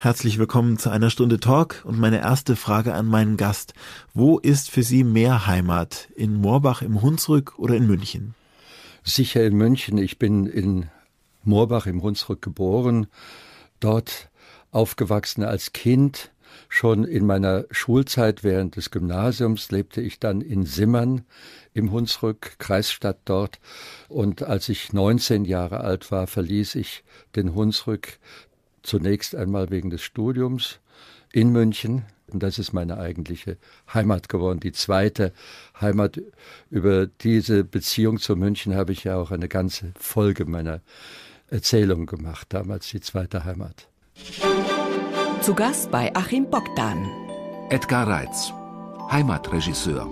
Herzlich willkommen zu einer Stunde Talk und meine erste Frage an meinen Gast. Wo ist für Sie mehr Heimat? In Moorbach im Hunsrück oder in München? Sicher in München. Ich bin in Moorbach im Hunsrück geboren, dort aufgewachsen als Kind. Schon in meiner Schulzeit während des Gymnasiums lebte ich dann in Simmern im Hunsrück, Kreisstadt dort. Und als ich 19 Jahre alt war, verließ ich den Hunsrück Zunächst einmal wegen des Studiums in München. Und das ist meine eigentliche Heimat geworden, die zweite Heimat. Über diese Beziehung zu München habe ich ja auch eine ganze Folge meiner Erzählung gemacht, damals die zweite Heimat. Zu Gast bei Achim Bogdan. Edgar Reitz, Heimatregisseur.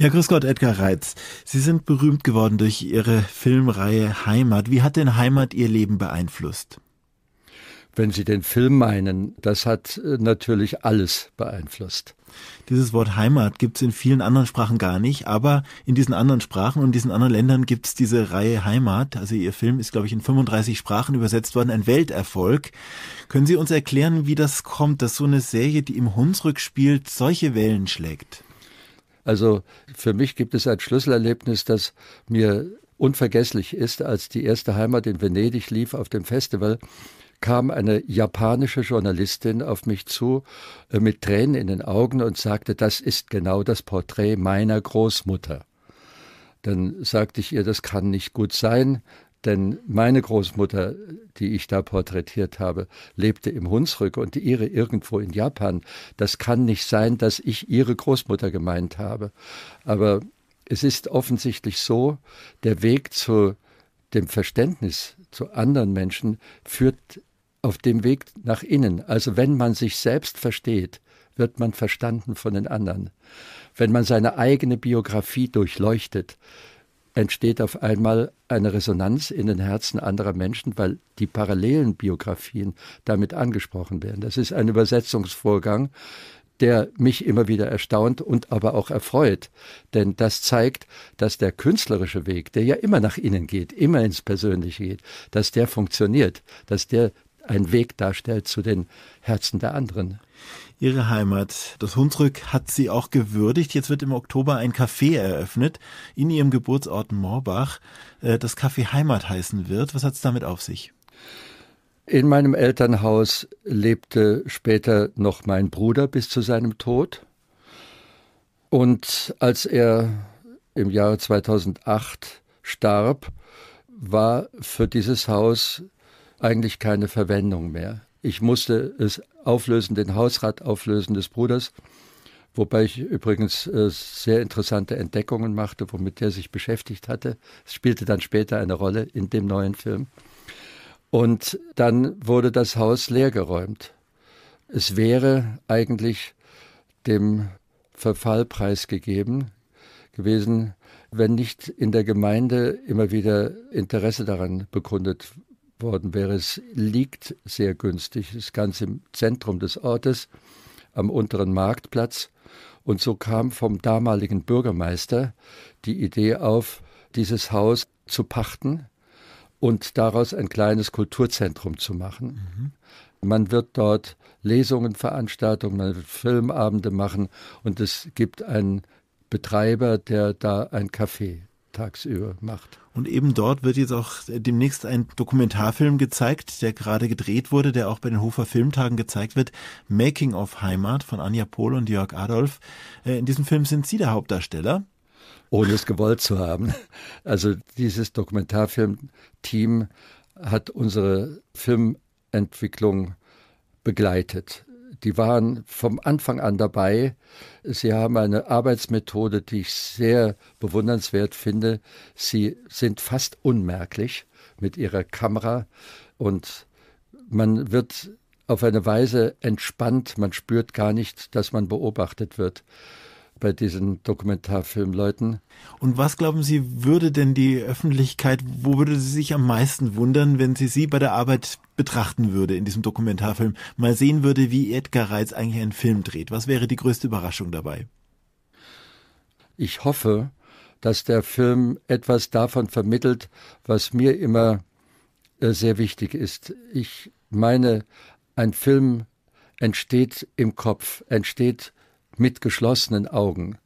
Ja, grüß Gott, Edgar Reitz. Sie sind berühmt geworden durch Ihre Filmreihe Heimat. Wie hat denn Heimat Ihr Leben beeinflusst? Wenn Sie den Film meinen, das hat äh, natürlich alles beeinflusst. Dieses Wort Heimat gibt es in vielen anderen Sprachen gar nicht, aber in diesen anderen Sprachen und diesen anderen Ländern gibt es diese Reihe Heimat. Also Ihr Film ist, glaube ich, in 35 Sprachen übersetzt worden, ein Welterfolg. Können Sie uns erklären, wie das kommt, dass so eine Serie, die im Hunsrück spielt, solche Wellen schlägt? Also für mich gibt es ein Schlüsselerlebnis, das mir unvergesslich ist, als die erste Heimat in Venedig lief auf dem Festival kam eine japanische Journalistin auf mich zu äh, mit Tränen in den Augen und sagte, das ist genau das Porträt meiner Großmutter. Dann sagte ich ihr, das kann nicht gut sein. Denn meine Großmutter, die ich da porträtiert habe, lebte im Hunsrück und die ihre irgendwo in Japan. Das kann nicht sein, dass ich ihre Großmutter gemeint habe. Aber es ist offensichtlich so, der Weg zu dem Verständnis zu anderen Menschen führt auf dem Weg nach innen. Also wenn man sich selbst versteht, wird man verstanden von den anderen. Wenn man seine eigene Biografie durchleuchtet, entsteht auf einmal eine Resonanz in den Herzen anderer Menschen, weil die parallelen Biografien damit angesprochen werden. Das ist ein Übersetzungsvorgang, der mich immer wieder erstaunt und aber auch erfreut. Denn das zeigt, dass der künstlerische Weg, der ja immer nach innen geht, immer ins Persönliche geht, dass der funktioniert, dass der ein Weg darstellt zu den Herzen der anderen. Ihre Heimat, das Hunsrück, hat Sie auch gewürdigt. Jetzt wird im Oktober ein Café eröffnet in Ihrem Geburtsort Morbach, äh, das Café Heimat heißen wird. Was hat es damit auf sich? In meinem Elternhaus lebte später noch mein Bruder bis zu seinem Tod. Und als er im Jahre 2008 starb, war für dieses Haus eigentlich keine Verwendung mehr. Ich musste es auflösen, den Hausrat auflösen des Bruders, wobei ich übrigens äh, sehr interessante Entdeckungen machte, womit er sich beschäftigt hatte. Es spielte dann später eine Rolle in dem neuen Film. Und dann wurde das Haus leergeräumt. Es wäre eigentlich dem Verfall preisgegeben gewesen, wenn nicht in der Gemeinde immer wieder Interesse daran bekundet worden wäre. Es liegt sehr günstig, ist ganz im Zentrum des Ortes, am unteren Marktplatz. Und so kam vom damaligen Bürgermeister die Idee auf, dieses Haus zu pachten und daraus ein kleines Kulturzentrum zu machen. Mhm. Man wird dort Lesungen Veranstaltungen, man wird Filmabende machen und es gibt einen Betreiber, der da ein Café tagsüber macht. Und eben dort wird jetzt auch demnächst ein Dokumentarfilm gezeigt, der gerade gedreht wurde, der auch bei den Hofer Filmtagen gezeigt wird. Making of Heimat von Anja Pohl und Jörg Adolf. Äh, in diesem Film sind Sie der Hauptdarsteller ohne es gewollt zu haben. Also dieses Dokumentarfilmteam hat unsere Filmentwicklung begleitet die waren vom Anfang an dabei. Sie haben eine Arbeitsmethode, die ich sehr bewundernswert finde. Sie sind fast unmerklich mit ihrer Kamera und man wird auf eine Weise entspannt, man spürt gar nicht, dass man beobachtet wird bei diesen Dokumentarfilmleuten. Und was glauben Sie, würde denn die Öffentlichkeit, wo würde sie sich am meisten wundern, wenn sie Sie bei der Arbeit betrachten würde in diesem Dokumentarfilm, mal sehen würde, wie Edgar Reitz eigentlich einen Film dreht? Was wäre die größte Überraschung dabei? Ich hoffe, dass der Film etwas davon vermittelt, was mir immer äh, sehr wichtig ist. Ich meine, ein Film entsteht im Kopf, entsteht mit geschlossenen Augen.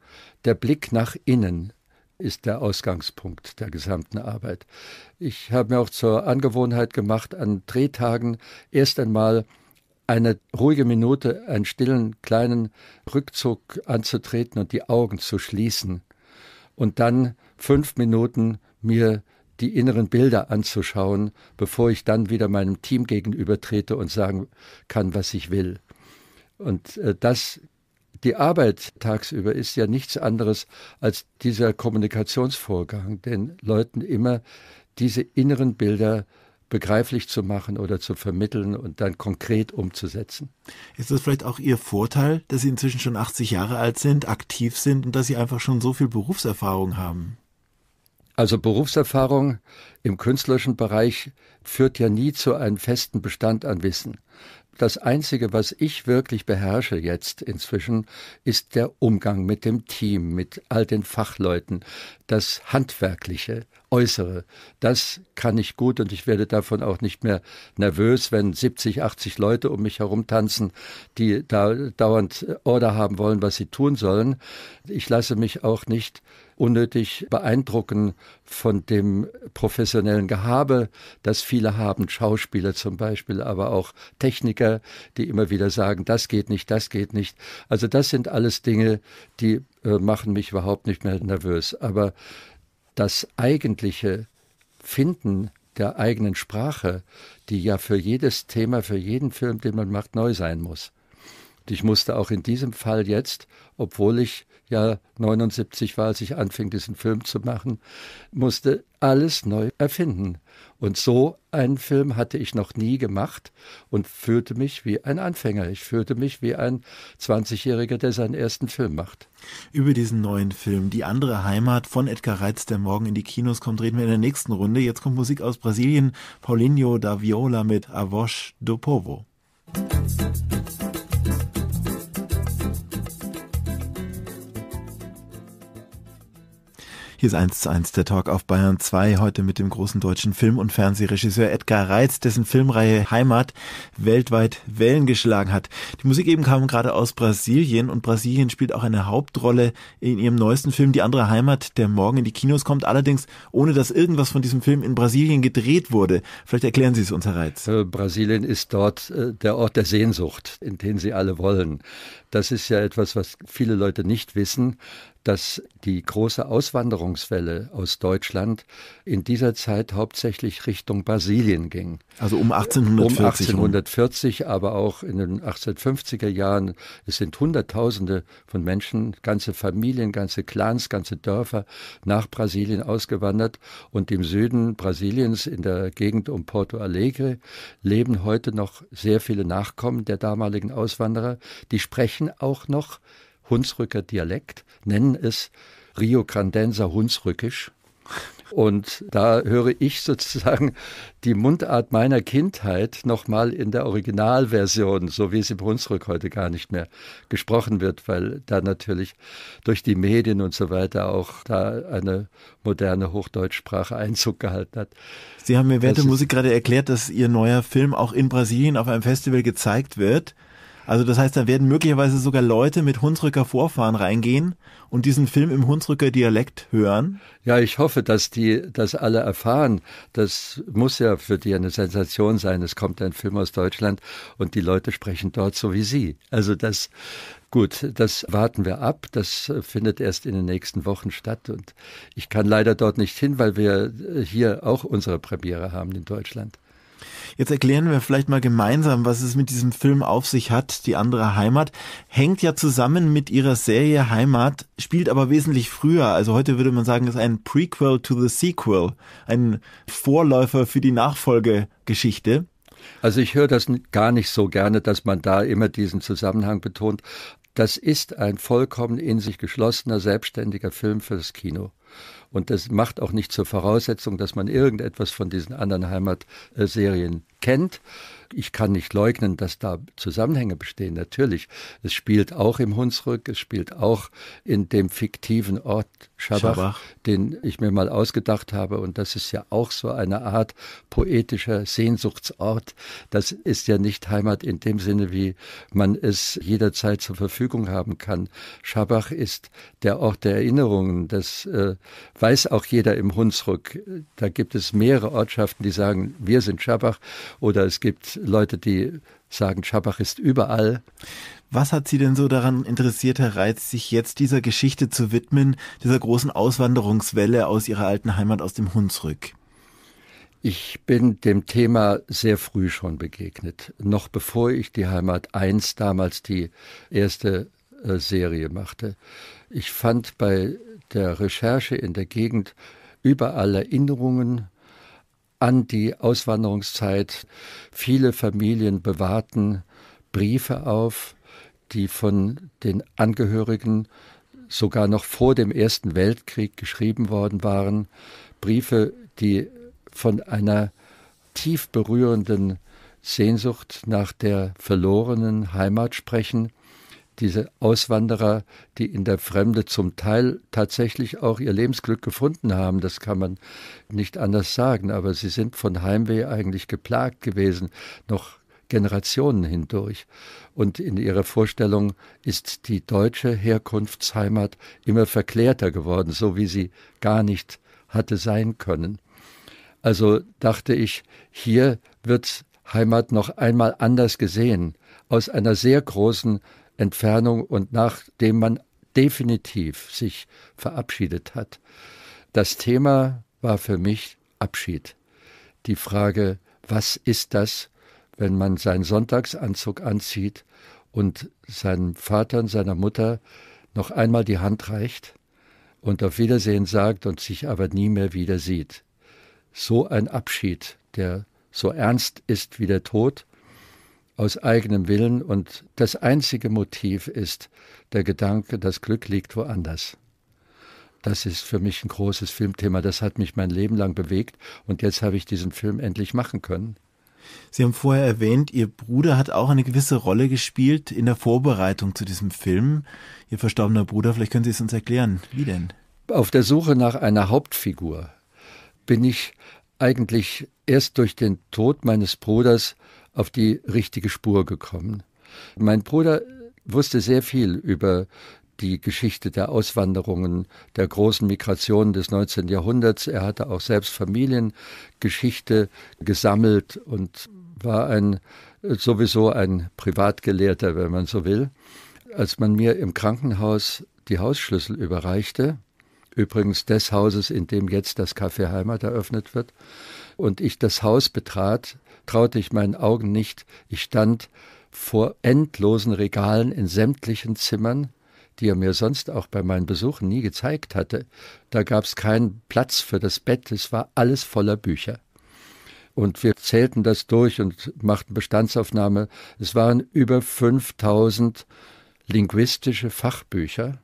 Der Blick nach innen ist der Ausgangspunkt der gesamten Arbeit. Ich habe mir auch zur Angewohnheit gemacht, an Drehtagen erst einmal eine ruhige Minute, einen stillen kleinen Rückzug anzutreten und die Augen zu schließen und dann fünf Minuten mir die inneren Bilder anzuschauen, bevor ich dann wieder meinem Team gegenübertrete und sagen kann, was ich will. Und äh, das die Arbeit tagsüber ist ja nichts anderes als dieser Kommunikationsvorgang, den Leuten immer diese inneren Bilder begreiflich zu machen oder zu vermitteln und dann konkret umzusetzen. Ist das vielleicht auch Ihr Vorteil, dass Sie inzwischen schon 80 Jahre alt sind, aktiv sind und dass Sie einfach schon so viel Berufserfahrung haben? Also Berufserfahrung im künstlerischen Bereich führt ja nie zu einem festen Bestand an Wissen. Das Einzige, was ich wirklich beherrsche jetzt inzwischen, ist der Umgang mit dem Team, mit all den Fachleuten, das Handwerkliche, Äußere. Das kann ich gut und ich werde davon auch nicht mehr nervös, wenn 70, 80 Leute um mich herum tanzen, die da dauernd Order haben wollen, was sie tun sollen. Ich lasse mich auch nicht unnötig beeindrucken von dem professionellen Gehabe, das viele haben, Schauspieler zum Beispiel, aber auch Techniker, die immer wieder sagen, das geht nicht, das geht nicht. Also das sind alles Dinge, die äh, machen mich überhaupt nicht mehr nervös. Aber das eigentliche Finden der eigenen Sprache, die ja für jedes Thema, für jeden Film, den man macht, neu sein muss. Und ich musste auch in diesem Fall jetzt, obwohl ich ja 79 war, als ich anfing, diesen Film zu machen, musste alles neu erfinden. Und so einen Film hatte ich noch nie gemacht und fühlte mich wie ein Anfänger. Ich fühlte mich wie ein 20-Jähriger, der seinen ersten Film macht. Über diesen neuen Film, Die andere Heimat von Edgar Reitz, der morgen in die Kinos kommt, reden wir in der nächsten Runde. Jetzt kommt Musik aus Brasilien. Paulinho da Viola mit Avosh do Povo. Musik Hier ist 1 zu 1 der Talk auf Bayern 2, heute mit dem großen deutschen Film- und Fernsehregisseur Edgar Reitz, dessen Filmreihe Heimat weltweit Wellen geschlagen hat. Die Musik eben kam gerade aus Brasilien und Brasilien spielt auch eine Hauptrolle in ihrem neuesten Film Die andere Heimat, der morgen in die Kinos kommt, allerdings ohne dass irgendwas von diesem Film in Brasilien gedreht wurde. Vielleicht erklären Sie es uns, Herr Reitz. Äh, Brasilien ist dort äh, der Ort der Sehnsucht, in den Sie alle wollen. Das ist ja etwas, was viele Leute nicht wissen dass die große Auswanderungswelle aus Deutschland in dieser Zeit hauptsächlich Richtung Brasilien ging. Also um 1840. Um 1840, aber auch in den 1850er Jahren. Es sind Hunderttausende von Menschen, ganze Familien, ganze Clans, ganze Dörfer nach Brasilien ausgewandert. Und im Süden Brasiliens, in der Gegend um Porto Alegre, leben heute noch sehr viele Nachkommen der damaligen Auswanderer. Die sprechen auch noch Hunsrücker Dialekt, nennen es Rio Grandenser Hunsrückisch. Und da höre ich sozusagen die Mundart meiner Kindheit nochmal in der Originalversion, so wie sie im Hunsrück heute gar nicht mehr gesprochen wird, weil da natürlich durch die Medien und so weiter auch da eine moderne Hochdeutschsprache Einzug gehalten hat. Sie haben mir während der Musik gerade erklärt, dass Ihr neuer Film auch in Brasilien auf einem Festival gezeigt wird. Also das heißt, da werden möglicherweise sogar Leute mit Hunsrücker Vorfahren reingehen und diesen Film im Hunsrücker Dialekt hören. Ja, ich hoffe, dass die das alle erfahren. Das muss ja für die eine Sensation sein. Es kommt ein Film aus Deutschland und die Leute sprechen dort so wie sie. Also das Gut, das warten wir ab. Das findet erst in den nächsten Wochen statt. Und ich kann leider dort nicht hin, weil wir hier auch unsere Premiere haben in Deutschland. Jetzt erklären wir vielleicht mal gemeinsam, was es mit diesem Film auf sich hat, Die andere Heimat. Hängt ja zusammen mit ihrer Serie Heimat, spielt aber wesentlich früher. Also heute würde man sagen, ist ein Prequel to the Sequel, ein Vorläufer für die Nachfolgegeschichte. Also ich höre das gar nicht so gerne, dass man da immer diesen Zusammenhang betont. Das ist ein vollkommen in sich geschlossener, selbstständiger Film für das Kino. Und das macht auch nicht zur Voraussetzung, dass man irgendetwas von diesen anderen Heimatserien kennt. Ich kann nicht leugnen, dass da Zusammenhänge bestehen, natürlich. Es spielt auch im Hunsrück, es spielt auch in dem fiktiven Ort Schabach, Schabach, den ich mir mal ausgedacht habe. Und das ist ja auch so eine Art poetischer Sehnsuchtsort. Das ist ja nicht Heimat in dem Sinne, wie man es jederzeit zur Verfügung haben kann. Schabach ist der Ort der Erinnerungen. Das äh, weiß auch jeder im Hunsrück. Da gibt es mehrere Ortschaften, die sagen, wir sind Schabach. Oder es gibt Leute, die sagen, Schabach ist überall. Was hat Sie denn so daran interessiert, Herr Reitz, sich jetzt dieser Geschichte zu widmen, dieser großen Auswanderungswelle aus Ihrer alten Heimat aus dem Hunsrück? Ich bin dem Thema sehr früh schon begegnet, noch bevor ich die Heimat 1 damals die erste äh, Serie machte. Ich fand bei der Recherche in der Gegend überall Erinnerungen, an die Auswanderungszeit. Viele Familien bewahrten Briefe auf, die von den Angehörigen sogar noch vor dem Ersten Weltkrieg geschrieben worden waren. Briefe, die von einer tief berührenden Sehnsucht nach der verlorenen Heimat sprechen diese Auswanderer, die in der Fremde zum Teil tatsächlich auch ihr Lebensglück gefunden haben, das kann man nicht anders sagen, aber sie sind von Heimweh eigentlich geplagt gewesen, noch Generationen hindurch. Und in ihrer Vorstellung ist die deutsche Herkunftsheimat immer verklärter geworden, so wie sie gar nicht hatte sein können. Also dachte ich, hier wird Heimat noch einmal anders gesehen, aus einer sehr großen Entfernung und nachdem man definitiv sich verabschiedet hat. Das Thema war für mich Abschied. Die Frage, was ist das, wenn man seinen Sonntagsanzug anzieht und seinem Vater und seiner Mutter noch einmal die Hand reicht und auf Wiedersehen sagt und sich aber nie mehr wieder sieht. So ein Abschied, der so ernst ist wie der Tod aus eigenem Willen und das einzige Motiv ist der Gedanke, das Glück liegt woanders. Das ist für mich ein großes Filmthema. Das hat mich mein Leben lang bewegt und jetzt habe ich diesen Film endlich machen können. Sie haben vorher erwähnt, Ihr Bruder hat auch eine gewisse Rolle gespielt in der Vorbereitung zu diesem Film. Ihr verstorbener Bruder, vielleicht können Sie es uns erklären. Wie denn? Auf der Suche nach einer Hauptfigur bin ich eigentlich erst durch den Tod meines Bruders auf die richtige Spur gekommen. Mein Bruder wusste sehr viel über die Geschichte der Auswanderungen, der großen Migrationen des 19. Jahrhunderts. Er hatte auch selbst Familiengeschichte gesammelt und war ein sowieso ein Privatgelehrter, wenn man so will. Als man mir im Krankenhaus die Hausschlüssel überreichte, übrigens des Hauses, in dem jetzt das Café Heimat eröffnet wird, und ich das Haus betrat, traute ich meinen Augen nicht, ich stand vor endlosen Regalen in sämtlichen Zimmern, die er mir sonst auch bei meinen Besuchen nie gezeigt hatte. Da gab es keinen Platz für das Bett, es war alles voller Bücher. Und wir zählten das durch und machten Bestandsaufnahme. Es waren über 5000 linguistische Fachbücher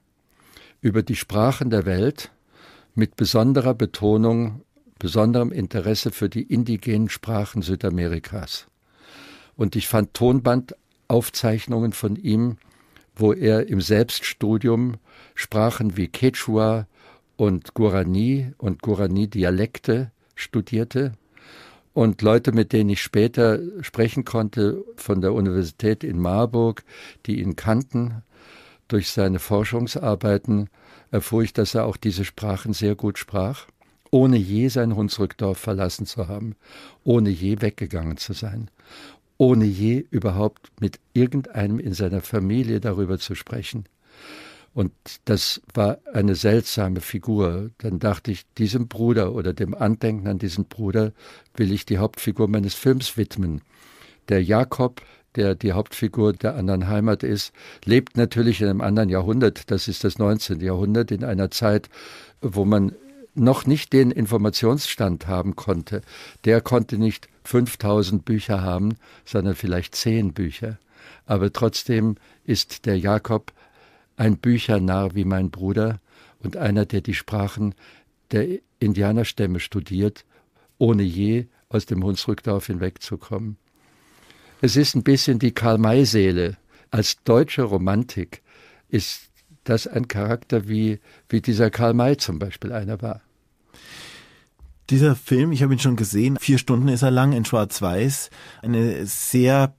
über die Sprachen der Welt mit besonderer Betonung besonderem Interesse für die indigenen Sprachen Südamerikas. Und ich fand Tonbandaufzeichnungen von ihm, wo er im Selbststudium Sprachen wie Quechua und Guarani und Guarani-Dialekte studierte. Und Leute, mit denen ich später sprechen konnte von der Universität in Marburg, die ihn kannten, durch seine Forschungsarbeiten erfuhr ich, dass er auch diese Sprachen sehr gut sprach ohne je sein Hunsrückdorf verlassen zu haben, ohne je weggegangen zu sein, ohne je überhaupt mit irgendeinem in seiner Familie darüber zu sprechen. Und das war eine seltsame Figur. Dann dachte ich, diesem Bruder oder dem Andenken an diesen Bruder will ich die Hauptfigur meines Films widmen. Der Jakob, der die Hauptfigur der anderen Heimat ist, lebt natürlich in einem anderen Jahrhundert. Das ist das 19. Jahrhundert, in einer Zeit, wo man noch nicht den Informationsstand haben konnte, der konnte nicht 5000 Bücher haben, sondern vielleicht 10 Bücher. Aber trotzdem ist der Jakob ein Büchernarr wie mein Bruder und einer, der die Sprachen der Indianerstämme studiert, ohne je aus dem Hunsrückdorf hinwegzukommen. Es ist ein bisschen die Karl-May-Seele. Als deutsche Romantik ist das ein Charakter, wie, wie dieser Karl May zum Beispiel einer war. Dieser Film, ich habe ihn schon gesehen, vier Stunden ist er lang in Schwarz-Weiß. Eine sehr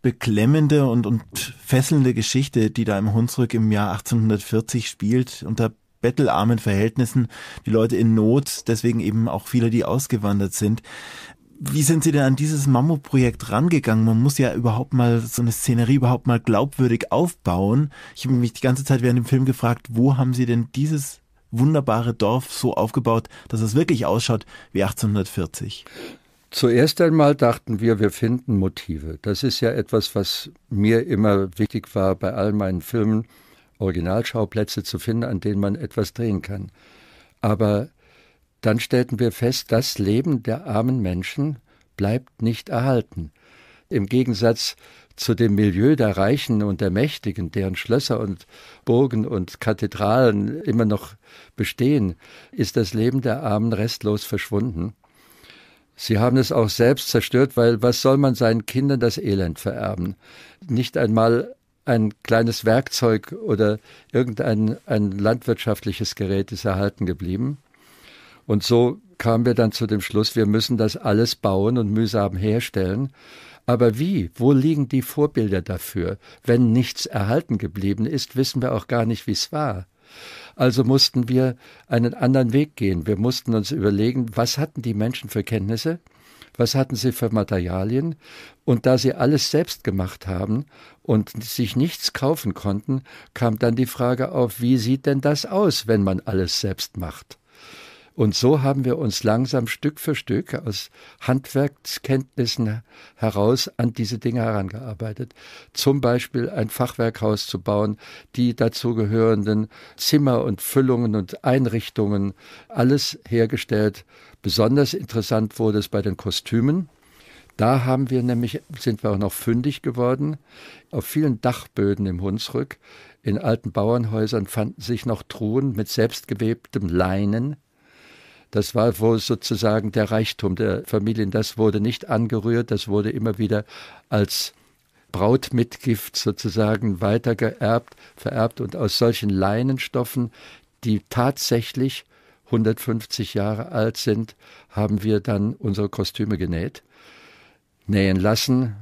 beklemmende und, und fesselnde Geschichte, die da im Hunsrück im Jahr 1840 spielt, unter bettelarmen Verhältnissen, die Leute in Not, deswegen eben auch viele, die ausgewandert sind. Wie sind Sie denn an dieses Mammutprojekt rangegangen? Man muss ja überhaupt mal so eine Szenerie überhaupt mal glaubwürdig aufbauen. Ich habe mich die ganze Zeit während dem Film gefragt, wo haben Sie denn dieses wunderbare Dorf so aufgebaut, dass es wirklich ausschaut wie 1840? Zuerst einmal dachten wir, wir finden Motive. Das ist ja etwas, was mir immer wichtig war bei all meinen Filmen, Originalschauplätze zu finden, an denen man etwas drehen kann. Aber dann stellten wir fest, das Leben der armen Menschen bleibt nicht erhalten. Im Gegensatz zu dem Milieu der Reichen und der Mächtigen, deren Schlösser und Burgen und Kathedralen immer noch bestehen, ist das Leben der Armen restlos verschwunden. Sie haben es auch selbst zerstört, weil was soll man seinen Kindern das Elend vererben? Nicht einmal ein kleines Werkzeug oder irgendein ein landwirtschaftliches Gerät ist erhalten geblieben. Und so kamen wir dann zu dem Schluss, wir müssen das alles bauen und mühsam herstellen. Aber wie? Wo liegen die Vorbilder dafür? Wenn nichts erhalten geblieben ist, wissen wir auch gar nicht, wie es war. Also mussten wir einen anderen Weg gehen. Wir mussten uns überlegen, was hatten die Menschen für Kenntnisse? was hatten sie für Materialien? Und da sie alles selbst gemacht haben und sich nichts kaufen konnten, kam dann die Frage auf, wie sieht denn das aus, wenn man alles selbst macht? Und so haben wir uns langsam Stück für Stück aus Handwerkskenntnissen heraus an diese Dinge herangearbeitet. Zum Beispiel ein Fachwerkhaus zu bauen, die dazugehörenden Zimmer und Füllungen und Einrichtungen, alles hergestellt. Besonders interessant wurde es bei den Kostümen. Da haben wir nämlich, sind wir auch noch fündig geworden. Auf vielen Dachböden im Hunsrück, in alten Bauernhäusern fanden sich noch Truhen mit selbstgewebtem Leinen, das war wohl sozusagen der Reichtum der Familien. Das wurde nicht angerührt, das wurde immer wieder als Brautmitgift sozusagen weitergeerbt, vererbt und aus solchen Leinenstoffen, die tatsächlich 150 Jahre alt sind, haben wir dann unsere Kostüme genäht, nähen lassen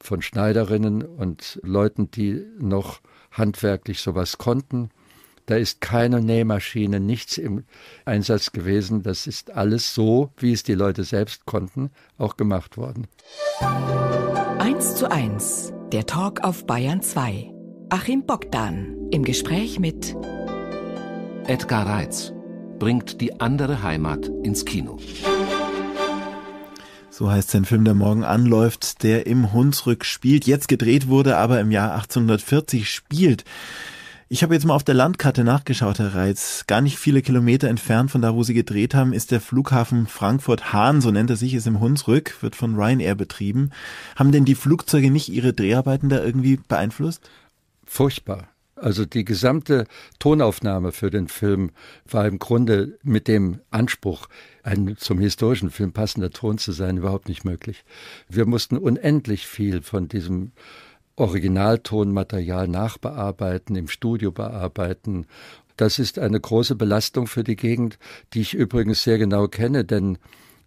von Schneiderinnen und Leuten, die noch handwerklich sowas konnten. Da ist keine Nähmaschine, nichts im Einsatz gewesen. Das ist alles so, wie es die Leute selbst konnten, auch gemacht worden. 1 zu 1, der Talk auf Bayern 2. Achim Bogdan im Gespräch mit Edgar Reitz bringt die andere Heimat ins Kino. So heißt sein Film, der morgen anläuft, der im Hunsrück spielt, jetzt gedreht wurde, aber im Jahr 1840 spielt. Ich habe jetzt mal auf der Landkarte nachgeschaut, Herr Reitz. Gar nicht viele Kilometer entfernt von da, wo Sie gedreht haben, ist der Flughafen Frankfurt-Hahn, so nennt er sich, ist im Hunsrück, wird von Ryanair betrieben. Haben denn die Flugzeuge nicht Ihre Dreharbeiten da irgendwie beeinflusst? Furchtbar. Also die gesamte Tonaufnahme für den Film war im Grunde mit dem Anspruch, ein zum historischen Film passender Ton zu sein, überhaupt nicht möglich. Wir mussten unendlich viel von diesem Originaltonmaterial nachbearbeiten, im Studio bearbeiten. Das ist eine große Belastung für die Gegend, die ich übrigens sehr genau kenne, denn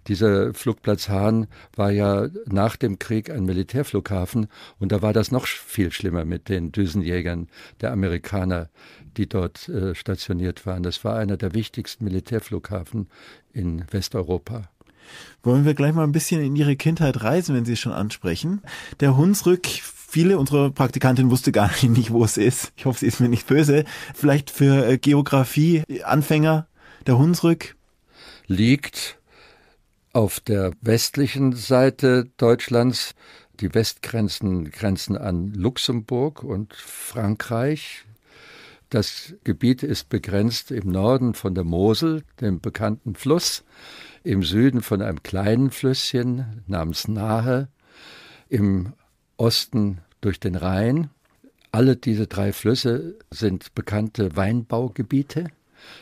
dieser Flugplatz Hahn war ja nach dem Krieg ein Militärflughafen und da war das noch viel schlimmer mit den Düsenjägern der Amerikaner, die dort äh, stationiert waren. Das war einer der wichtigsten Militärflughafen in Westeuropa. Wollen wir gleich mal ein bisschen in Ihre Kindheit reisen, wenn Sie es schon ansprechen. Der Hunsrück viele unserer Praktikantinnen wusste gar nicht, wo es ist. Ich hoffe, sie ist mir nicht böse. Vielleicht für äh, Geografie Anfänger der Hunsrück liegt auf der westlichen Seite Deutschlands. Die Westgrenzen grenzen an Luxemburg und Frankreich. Das Gebiet ist begrenzt im Norden von der Mosel, dem bekannten Fluss, im Süden von einem kleinen Flüsschen namens Nahe, im Osten durch den Rhein. Alle diese drei Flüsse sind bekannte Weinbaugebiete.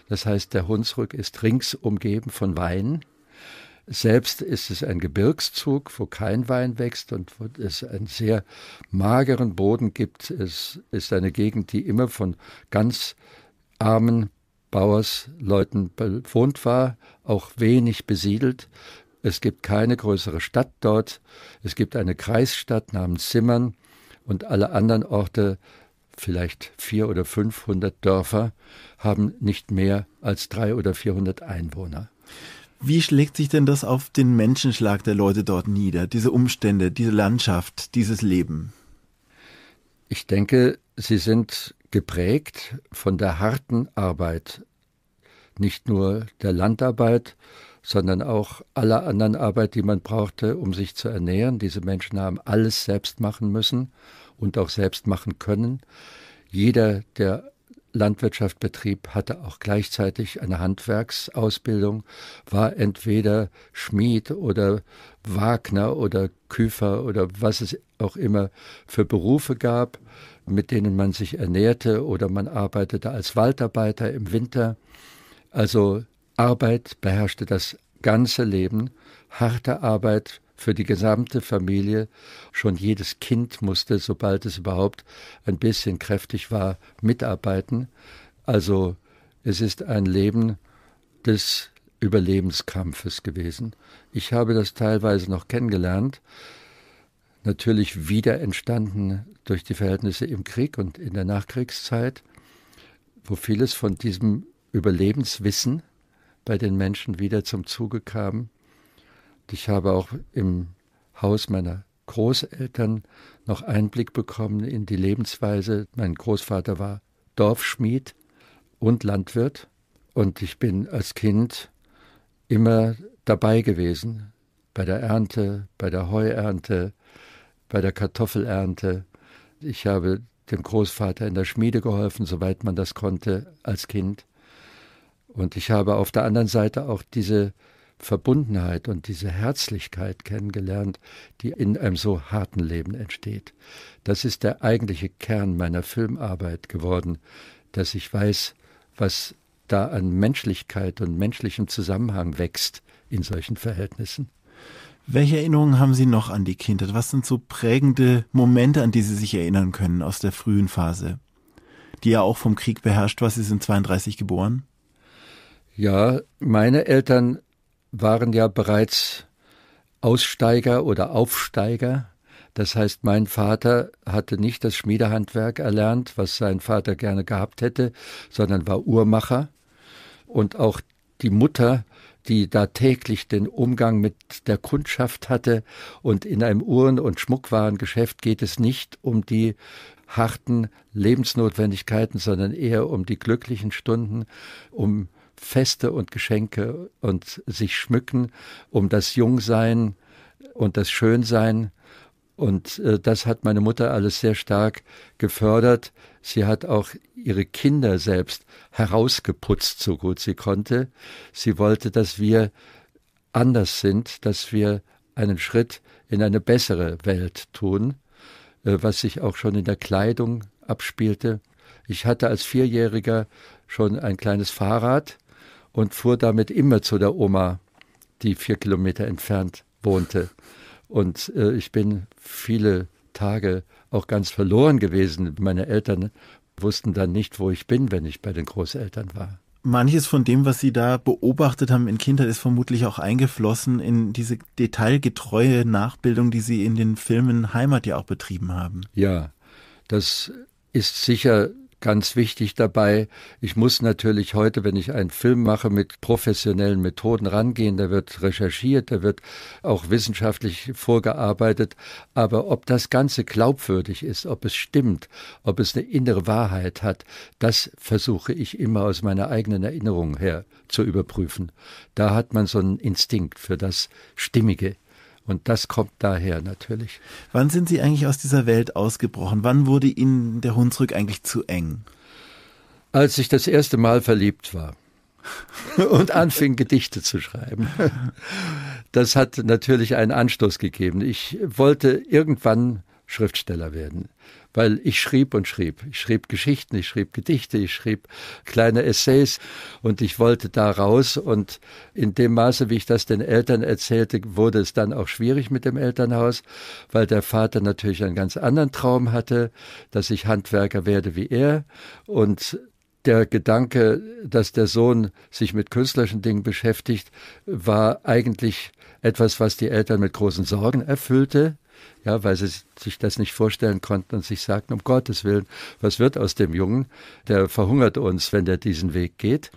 Das heißt, der Hunsrück ist rings umgeben von Wein. Selbst ist es ein Gebirgszug, wo kein Wein wächst und wo es einen sehr mageren Boden gibt. Es ist eine Gegend, die immer von ganz armen Bauersleuten bewohnt war, auch wenig besiedelt. Es gibt keine größere Stadt dort. Es gibt eine Kreisstadt namens Simmern, und alle anderen Orte, vielleicht vier oder 500 Dörfer, haben nicht mehr als drei oder 400 Einwohner. Wie schlägt sich denn das auf den Menschenschlag der Leute dort nieder, diese Umstände, diese Landschaft, dieses Leben? Ich denke, sie sind geprägt von der harten Arbeit, nicht nur der Landarbeit, sondern auch aller anderen Arbeit, die man brauchte, um sich zu ernähren. Diese Menschen haben alles selbst machen müssen und auch selbst machen können. Jeder, der Landwirtschaft betrieb, hatte auch gleichzeitig eine Handwerksausbildung, war entweder Schmied oder Wagner oder Küfer oder was es auch immer für Berufe gab, mit denen man sich ernährte oder man arbeitete als Waldarbeiter im Winter. Also Arbeit beherrschte das ganze Leben, harte Arbeit für die gesamte Familie. Schon jedes Kind musste, sobald es überhaupt ein bisschen kräftig war, mitarbeiten. Also es ist ein Leben des Überlebenskampfes gewesen. Ich habe das teilweise noch kennengelernt, natürlich wieder entstanden durch die Verhältnisse im Krieg und in der Nachkriegszeit, wo vieles von diesem Überlebenswissen bei den Menschen wieder zum Zuge kam. Ich habe auch im Haus meiner Großeltern noch Einblick bekommen in die Lebensweise. Mein Großvater war Dorfschmied und Landwirt und ich bin als Kind immer dabei gewesen bei der Ernte, bei der Heuernte, bei der Kartoffelernte. Ich habe dem Großvater in der Schmiede geholfen, soweit man das konnte als Kind. Und ich habe auf der anderen Seite auch diese Verbundenheit und diese Herzlichkeit kennengelernt, die in einem so harten Leben entsteht. Das ist der eigentliche Kern meiner Filmarbeit geworden, dass ich weiß, was da an Menschlichkeit und menschlichem Zusammenhang wächst in solchen Verhältnissen. Welche Erinnerungen haben Sie noch an die Kindheit? Was sind so prägende Momente, an die Sie sich erinnern können aus der frühen Phase, die ja auch vom Krieg beherrscht war? Sie sind 32 geboren. Ja, meine Eltern waren ja bereits Aussteiger oder Aufsteiger. Das heißt, mein Vater hatte nicht das Schmiedehandwerk erlernt, was sein Vater gerne gehabt hätte, sondern war Uhrmacher. Und auch die Mutter, die da täglich den Umgang mit der Kundschaft hatte. Und in einem Uhren- und Schmuckwarengeschäft geht es nicht um die harten Lebensnotwendigkeiten, sondern eher um die glücklichen Stunden, um Feste und Geschenke und sich schmücken, um das Jungsein und das Schönsein. Und äh, das hat meine Mutter alles sehr stark gefördert. Sie hat auch ihre Kinder selbst herausgeputzt, so gut sie konnte. Sie wollte, dass wir anders sind, dass wir einen Schritt in eine bessere Welt tun, äh, was sich auch schon in der Kleidung abspielte. Ich hatte als Vierjähriger schon ein kleines Fahrrad und fuhr damit immer zu der Oma, die vier Kilometer entfernt wohnte. Und äh, ich bin viele Tage auch ganz verloren gewesen. Meine Eltern wussten dann nicht, wo ich bin, wenn ich bei den Großeltern war. Manches von dem, was Sie da beobachtet haben in Kindheit, ist vermutlich auch eingeflossen in diese detailgetreue Nachbildung, die Sie in den Filmen Heimat ja auch betrieben haben. Ja, das ist sicher Ganz wichtig dabei, ich muss natürlich heute, wenn ich einen Film mache, mit professionellen Methoden rangehen. Da wird recherchiert, da wird auch wissenschaftlich vorgearbeitet. Aber ob das Ganze glaubwürdig ist, ob es stimmt, ob es eine innere Wahrheit hat, das versuche ich immer aus meiner eigenen Erinnerung her zu überprüfen. Da hat man so einen Instinkt für das Stimmige und das kommt daher natürlich. Wann sind Sie eigentlich aus dieser Welt ausgebrochen? Wann wurde Ihnen der Hunsrück eigentlich zu eng? Als ich das erste Mal verliebt war und anfing, Gedichte zu schreiben. Das hat natürlich einen Anstoß gegeben. Ich wollte irgendwann Schriftsteller werden weil ich schrieb und schrieb. Ich schrieb Geschichten, ich schrieb Gedichte, ich schrieb kleine Essays und ich wollte da raus und in dem Maße, wie ich das den Eltern erzählte, wurde es dann auch schwierig mit dem Elternhaus, weil der Vater natürlich einen ganz anderen Traum hatte, dass ich Handwerker werde wie er und der Gedanke, dass der Sohn sich mit künstlerischen Dingen beschäftigt, war eigentlich etwas, was die Eltern mit großen Sorgen erfüllte ja, weil sie sich das nicht vorstellen konnten und sich sagten, um Gottes Willen, was wird aus dem Jungen? Der verhungert uns, wenn der diesen Weg geht.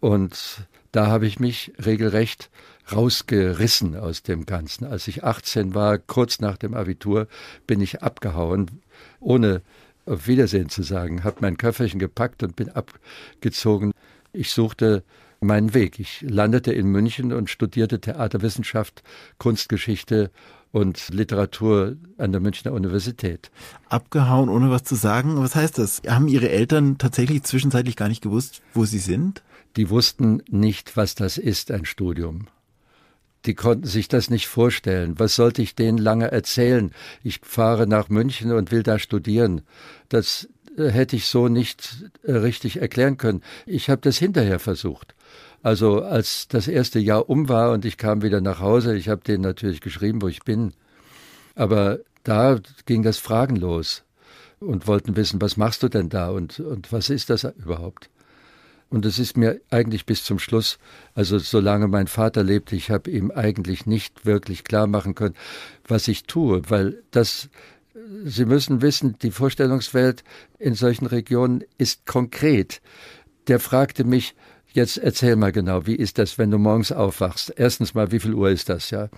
Und da habe ich mich regelrecht rausgerissen aus dem Ganzen. Als ich 18 war, kurz nach dem Abitur, bin ich abgehauen, ohne auf Wiedersehen zu sagen, habe mein Köfferchen gepackt und bin abgezogen. Ich suchte meinen Weg. Ich landete in München und studierte Theaterwissenschaft, Kunstgeschichte und Literatur an der Münchner Universität. Abgehauen, ohne was zu sagen. Was heißt das? Haben Ihre Eltern tatsächlich zwischenzeitlich gar nicht gewusst, wo sie sind? Die wussten nicht, was das ist, ein Studium. Die konnten sich das nicht vorstellen. Was sollte ich denen lange erzählen? Ich fahre nach München und will da studieren. Das äh, hätte ich so nicht äh, richtig erklären können. Ich habe das hinterher versucht. Also als das erste Jahr um war und ich kam wieder nach Hause, ich habe denen natürlich geschrieben, wo ich bin, aber da ging das Fragen los und wollten wissen, was machst du denn da und, und was ist das überhaupt? Und es ist mir eigentlich bis zum Schluss, also solange mein Vater lebte, ich habe ihm eigentlich nicht wirklich klar machen können, was ich tue, weil das, Sie müssen wissen, die Vorstellungswelt in solchen Regionen ist konkret. Der fragte mich, Jetzt erzähl mal genau, wie ist das, wenn du morgens aufwachst? Erstens mal, wie viel Uhr ist das, ja?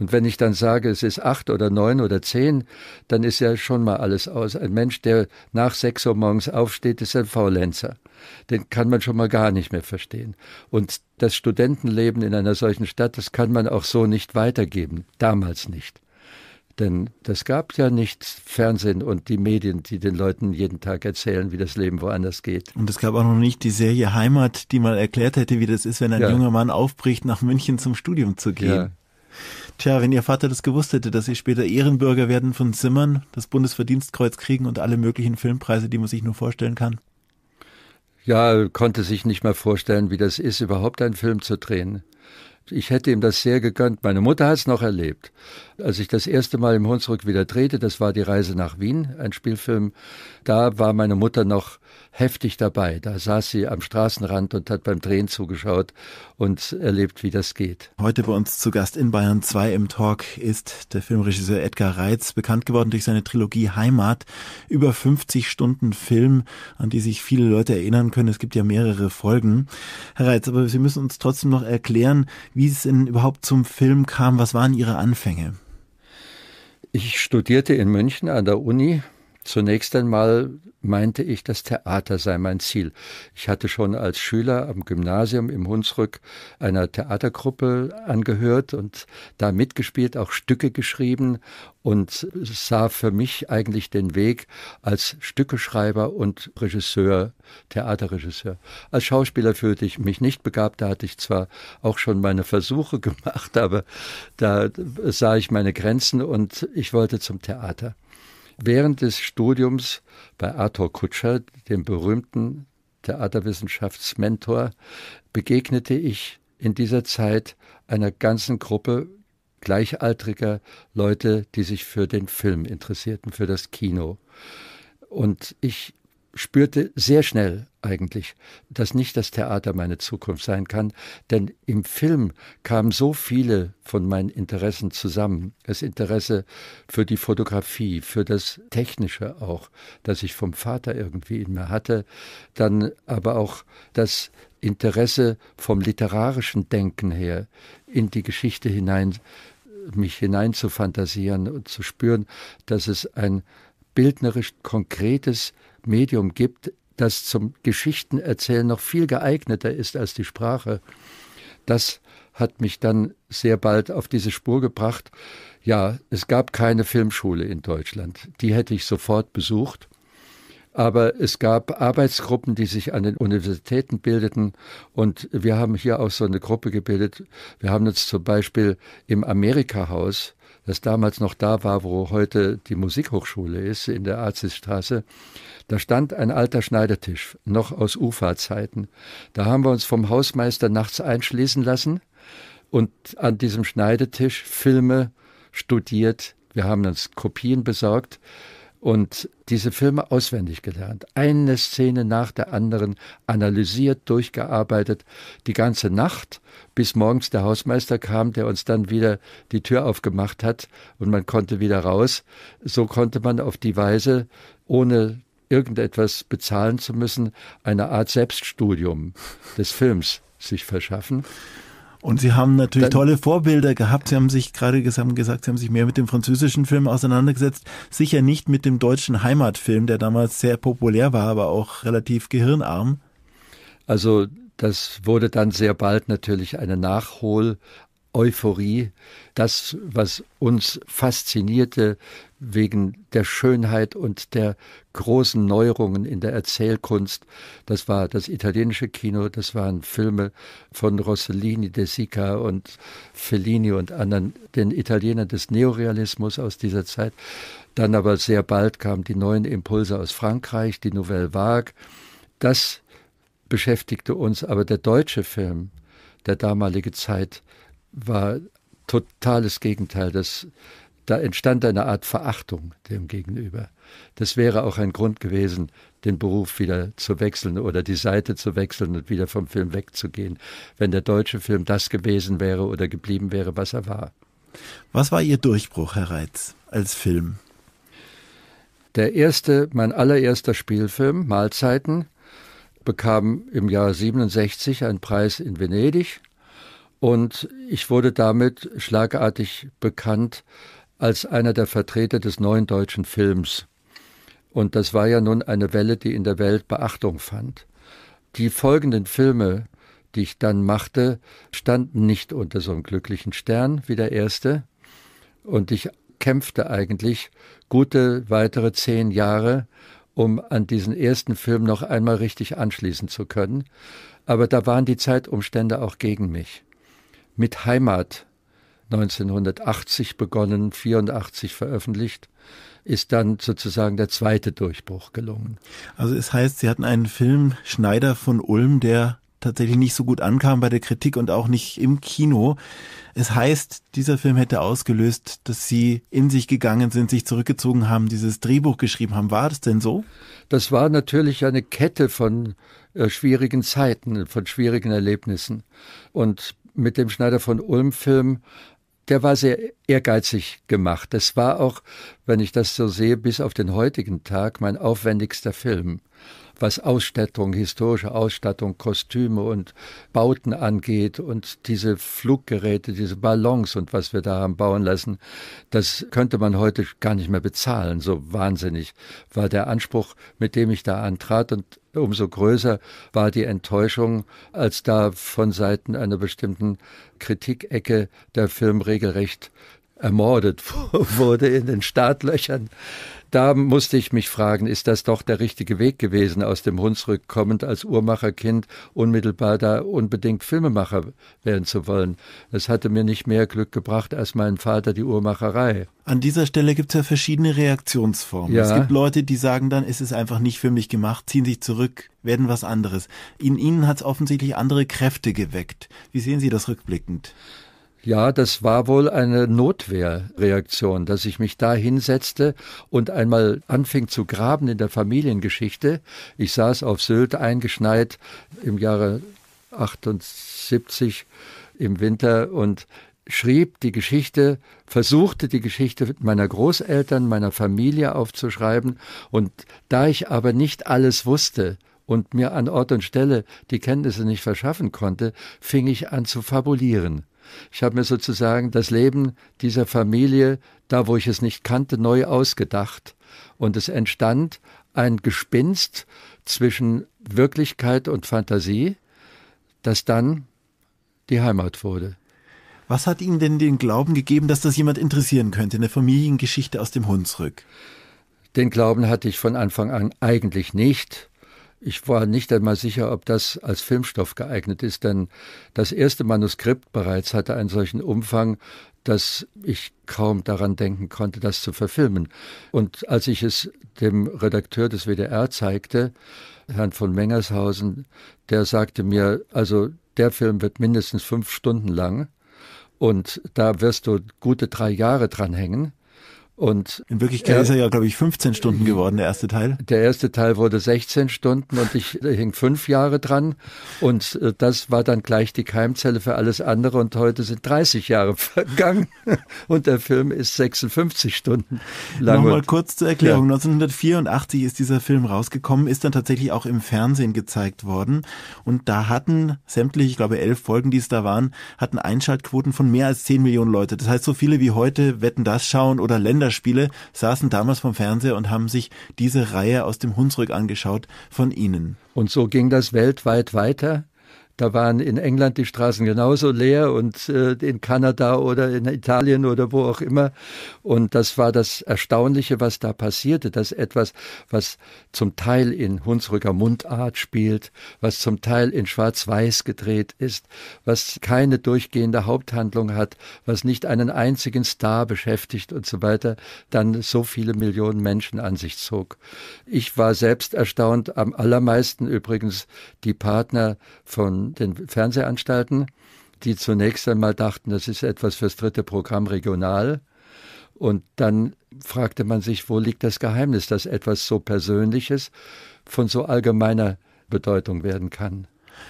Und wenn ich dann sage, es ist acht oder neun oder zehn, dann ist ja schon mal alles aus. Ein Mensch, der nach sechs Uhr morgens aufsteht, ist ein Faulenzer. Den kann man schon mal gar nicht mehr verstehen. Und das Studentenleben in einer solchen Stadt, das kann man auch so nicht weitergeben. Damals nicht. Denn das gab ja nicht Fernsehen und die Medien, die den Leuten jeden Tag erzählen, wie das Leben woanders geht. Und es gab auch noch nicht die Serie Heimat, die mal erklärt hätte, wie das ist, wenn ein ja. junger Mann aufbricht, nach München zum Studium zu gehen. Ja. Tja, wenn Ihr Vater das gewusst hätte, dass Sie später Ehrenbürger werden von Zimmern, das Bundesverdienstkreuz kriegen und alle möglichen Filmpreise, die man sich nur vorstellen kann. Ja, konnte sich nicht mal vorstellen, wie das ist, überhaupt einen Film zu drehen. Ich hätte ihm das sehr gegönnt. Meine Mutter hat es noch erlebt. Als ich das erste Mal im Hunsrück wieder drehte, das war die Reise nach Wien, ein Spielfilm, da war meine Mutter noch heftig dabei. Da saß sie am Straßenrand und hat beim Drehen zugeschaut und erlebt, wie das geht. Heute bei uns zu Gast in Bayern 2 im Talk ist der Filmregisseur Edgar Reitz, bekannt geworden durch seine Trilogie Heimat. Über 50 Stunden Film, an die sich viele Leute erinnern können. Es gibt ja mehrere Folgen. Herr Reitz, aber Sie müssen uns trotzdem noch erklären, wie es denn überhaupt zum Film kam. Was waren Ihre Anfänge? Ich studierte in München an der Uni Zunächst einmal meinte ich, das Theater sei mein Ziel. Ich hatte schon als Schüler am Gymnasium im Hunsrück einer Theatergruppe angehört und da mitgespielt, auch Stücke geschrieben und sah für mich eigentlich den Weg als Stückeschreiber und Regisseur, Theaterregisseur. Als Schauspieler fühlte ich mich nicht begabt, da hatte ich zwar auch schon meine Versuche gemacht, aber da sah ich meine Grenzen und ich wollte zum Theater während des Studiums bei Arthur Kutscher, dem berühmten Theaterwissenschaftsmentor, begegnete ich in dieser Zeit einer ganzen Gruppe gleichaltriger Leute, die sich für den Film interessierten, für das Kino. Und ich spürte sehr schnell eigentlich, dass nicht das Theater meine Zukunft sein kann, denn im Film kamen so viele von meinen Interessen zusammen. Das Interesse für die Fotografie, für das Technische auch, das ich vom Vater irgendwie in mir hatte, dann aber auch das Interesse vom literarischen Denken her in die Geschichte hinein mich hinein zu fantasieren und zu spüren, dass es ein bildnerisch konkretes Medium gibt, das zum Geschichtenerzählen noch viel geeigneter ist als die Sprache. Das hat mich dann sehr bald auf diese Spur gebracht. Ja, es gab keine Filmschule in Deutschland. Die hätte ich sofort besucht. Aber es gab Arbeitsgruppen, die sich an den Universitäten bildeten. Und wir haben hier auch so eine Gruppe gebildet. Wir haben uns zum Beispiel im Amerika-Haus das damals noch da war, wo heute die Musikhochschule ist, in der Arzisstraße, da stand ein alter Schneidertisch, noch aus UFA-Zeiten. Da haben wir uns vom Hausmeister nachts einschließen lassen und an diesem Schneidetisch Filme studiert. Wir haben uns Kopien besorgt und diese Filme auswendig gelernt. Eine Szene nach der anderen analysiert, durchgearbeitet, die ganze Nacht, bis morgens der Hausmeister kam, der uns dann wieder die Tür aufgemacht hat und man konnte wieder raus. So konnte man auf die Weise, ohne irgendetwas bezahlen zu müssen, eine Art Selbststudium des Films sich verschaffen. Und sie haben natürlich Dann, tolle Vorbilder gehabt. Sie haben sich gerade gesagt, sie haben sich mehr mit dem französischen Film auseinandergesetzt. Sicher nicht mit dem deutschen Heimatfilm, der damals sehr populär war, aber auch relativ gehirnarm. Also das wurde dann sehr bald natürlich eine Nachhol-Euphorie. Das, was uns faszinierte, wegen der Schönheit und der großen Neuerungen in der Erzählkunst. Das war das italienische Kino, das waren Filme von Rossellini, De Sica und Fellini und anderen, den Italienern des Neorealismus aus dieser Zeit. Dann aber sehr bald kamen die neuen Impulse aus Frankreich, die Nouvelle Vague. Das beschäftigte uns, aber der deutsche Film der damalige Zeit war totales Gegenteil. Das da entstand eine Art Verachtung dem gegenüber. Das wäre auch ein Grund gewesen, den Beruf wieder zu wechseln oder die Seite zu wechseln und wieder vom Film wegzugehen, wenn der deutsche Film das gewesen wäre oder geblieben wäre, was er war. Was war Ihr Durchbruch, Herr Reitz, als Film? Der erste, mein allererster Spielfilm, Mahlzeiten, bekam im Jahr 67 einen Preis in Venedig und ich wurde damit schlagartig bekannt als einer der Vertreter des neuen deutschen Films. Und das war ja nun eine Welle, die in der Welt Beachtung fand. Die folgenden Filme, die ich dann machte, standen nicht unter so einem glücklichen Stern wie der erste. Und ich kämpfte eigentlich gute weitere zehn Jahre, um an diesen ersten Film noch einmal richtig anschließen zu können. Aber da waren die Zeitumstände auch gegen mich. Mit Heimat 1980 begonnen, 84 veröffentlicht, ist dann sozusagen der zweite Durchbruch gelungen. Also es heißt, Sie hatten einen Film Schneider von Ulm, der tatsächlich nicht so gut ankam bei der Kritik und auch nicht im Kino. Es heißt, dieser Film hätte ausgelöst, dass Sie in sich gegangen sind, sich zurückgezogen haben, dieses Drehbuch geschrieben haben. War das denn so? Das war natürlich eine Kette von äh, schwierigen Zeiten, von schwierigen Erlebnissen. Und mit dem Schneider von Ulm Film der war sehr ehrgeizig gemacht. Das war auch, wenn ich das so sehe, bis auf den heutigen Tag mein aufwendigster Film was Ausstattung, historische Ausstattung, Kostüme und Bauten angeht und diese Fluggeräte, diese Ballons und was wir da haben bauen lassen, das könnte man heute gar nicht mehr bezahlen. So wahnsinnig war der Anspruch, mit dem ich da antrat und umso größer war die Enttäuschung, als da von Seiten einer bestimmten Kritikecke der Film regelrecht ermordet wurde in den Startlöchern. Da musste ich mich fragen, ist das doch der richtige Weg gewesen, aus dem Hunsrück kommend als Uhrmacherkind unmittelbar da unbedingt Filmemacher werden zu wollen. Es hatte mir nicht mehr Glück gebracht als meinem Vater die Uhrmacherei. An dieser Stelle gibt es ja verschiedene Reaktionsformen. Ja. Es gibt Leute, die sagen dann, es ist einfach nicht für mich gemacht, ziehen sich zurück, werden was anderes. In Ihnen hat es offensichtlich andere Kräfte geweckt. Wie sehen Sie das rückblickend? Ja, das war wohl eine Notwehrreaktion, dass ich mich da hinsetzte und einmal anfing zu graben in der Familiengeschichte. Ich saß auf Sylt eingeschneit im Jahre 78 im Winter und schrieb die Geschichte, versuchte die Geschichte meiner Großeltern, meiner Familie aufzuschreiben. Und da ich aber nicht alles wusste, und mir an Ort und Stelle die Kenntnisse nicht verschaffen konnte, fing ich an zu fabulieren. Ich habe mir sozusagen das Leben dieser Familie, da wo ich es nicht kannte, neu ausgedacht. Und es entstand ein Gespinst zwischen Wirklichkeit und Fantasie, das dann die Heimat wurde. Was hat Ihnen denn den Glauben gegeben, dass das jemand interessieren könnte, eine Familiengeschichte aus dem Hunsrück? Den Glauben hatte ich von Anfang an eigentlich nicht. Ich war nicht einmal sicher, ob das als Filmstoff geeignet ist, denn das erste Manuskript bereits hatte einen solchen Umfang, dass ich kaum daran denken konnte, das zu verfilmen. Und als ich es dem Redakteur des WDR zeigte, Herrn von Mengershausen, der sagte mir, also der Film wird mindestens fünf Stunden lang und da wirst du gute drei Jahre dranhängen. Und in Wirklichkeit er, äh, ist er ja, glaube ich, 15 Stunden geworden, der erste Teil. Der erste Teil wurde 16 Stunden und ich hing fünf Jahre dran. Und äh, das war dann gleich die Keimzelle für alles andere. Und heute sind 30 Jahre vergangen und der Film ist 56 Stunden lang. Nochmal kurz zur Erklärung. Ja. 1984 ist dieser Film rausgekommen, ist dann tatsächlich auch im Fernsehen gezeigt worden. Und da hatten sämtliche, ich glaube, elf Folgen, die es da waren, hatten Einschaltquoten von mehr als 10 Millionen Leute. Das heißt, so viele wie heute Wetten das schauen oder Länder Länderspiele, saßen damals vom Fernseher und haben sich diese Reihe aus dem Hunsrück angeschaut von ihnen. Und so ging das weltweit weiter. Da waren in England die Straßen genauso leer und äh, in Kanada oder in Italien oder wo auch immer. Und das war das Erstaunliche, was da passierte, dass etwas, was zum Teil in Hunsrücker Mundart spielt, was zum Teil in Schwarz-Weiß gedreht ist, was keine durchgehende Haupthandlung hat, was nicht einen einzigen Star beschäftigt und so weiter, dann so viele Millionen Menschen an sich zog. Ich war selbst erstaunt, am allermeisten übrigens die Partner von den Fernsehanstalten, die zunächst einmal dachten, das ist etwas fürs dritte Programm regional. Und dann fragte man sich, wo liegt das Geheimnis, dass etwas so Persönliches von so allgemeiner Bedeutung werden kann.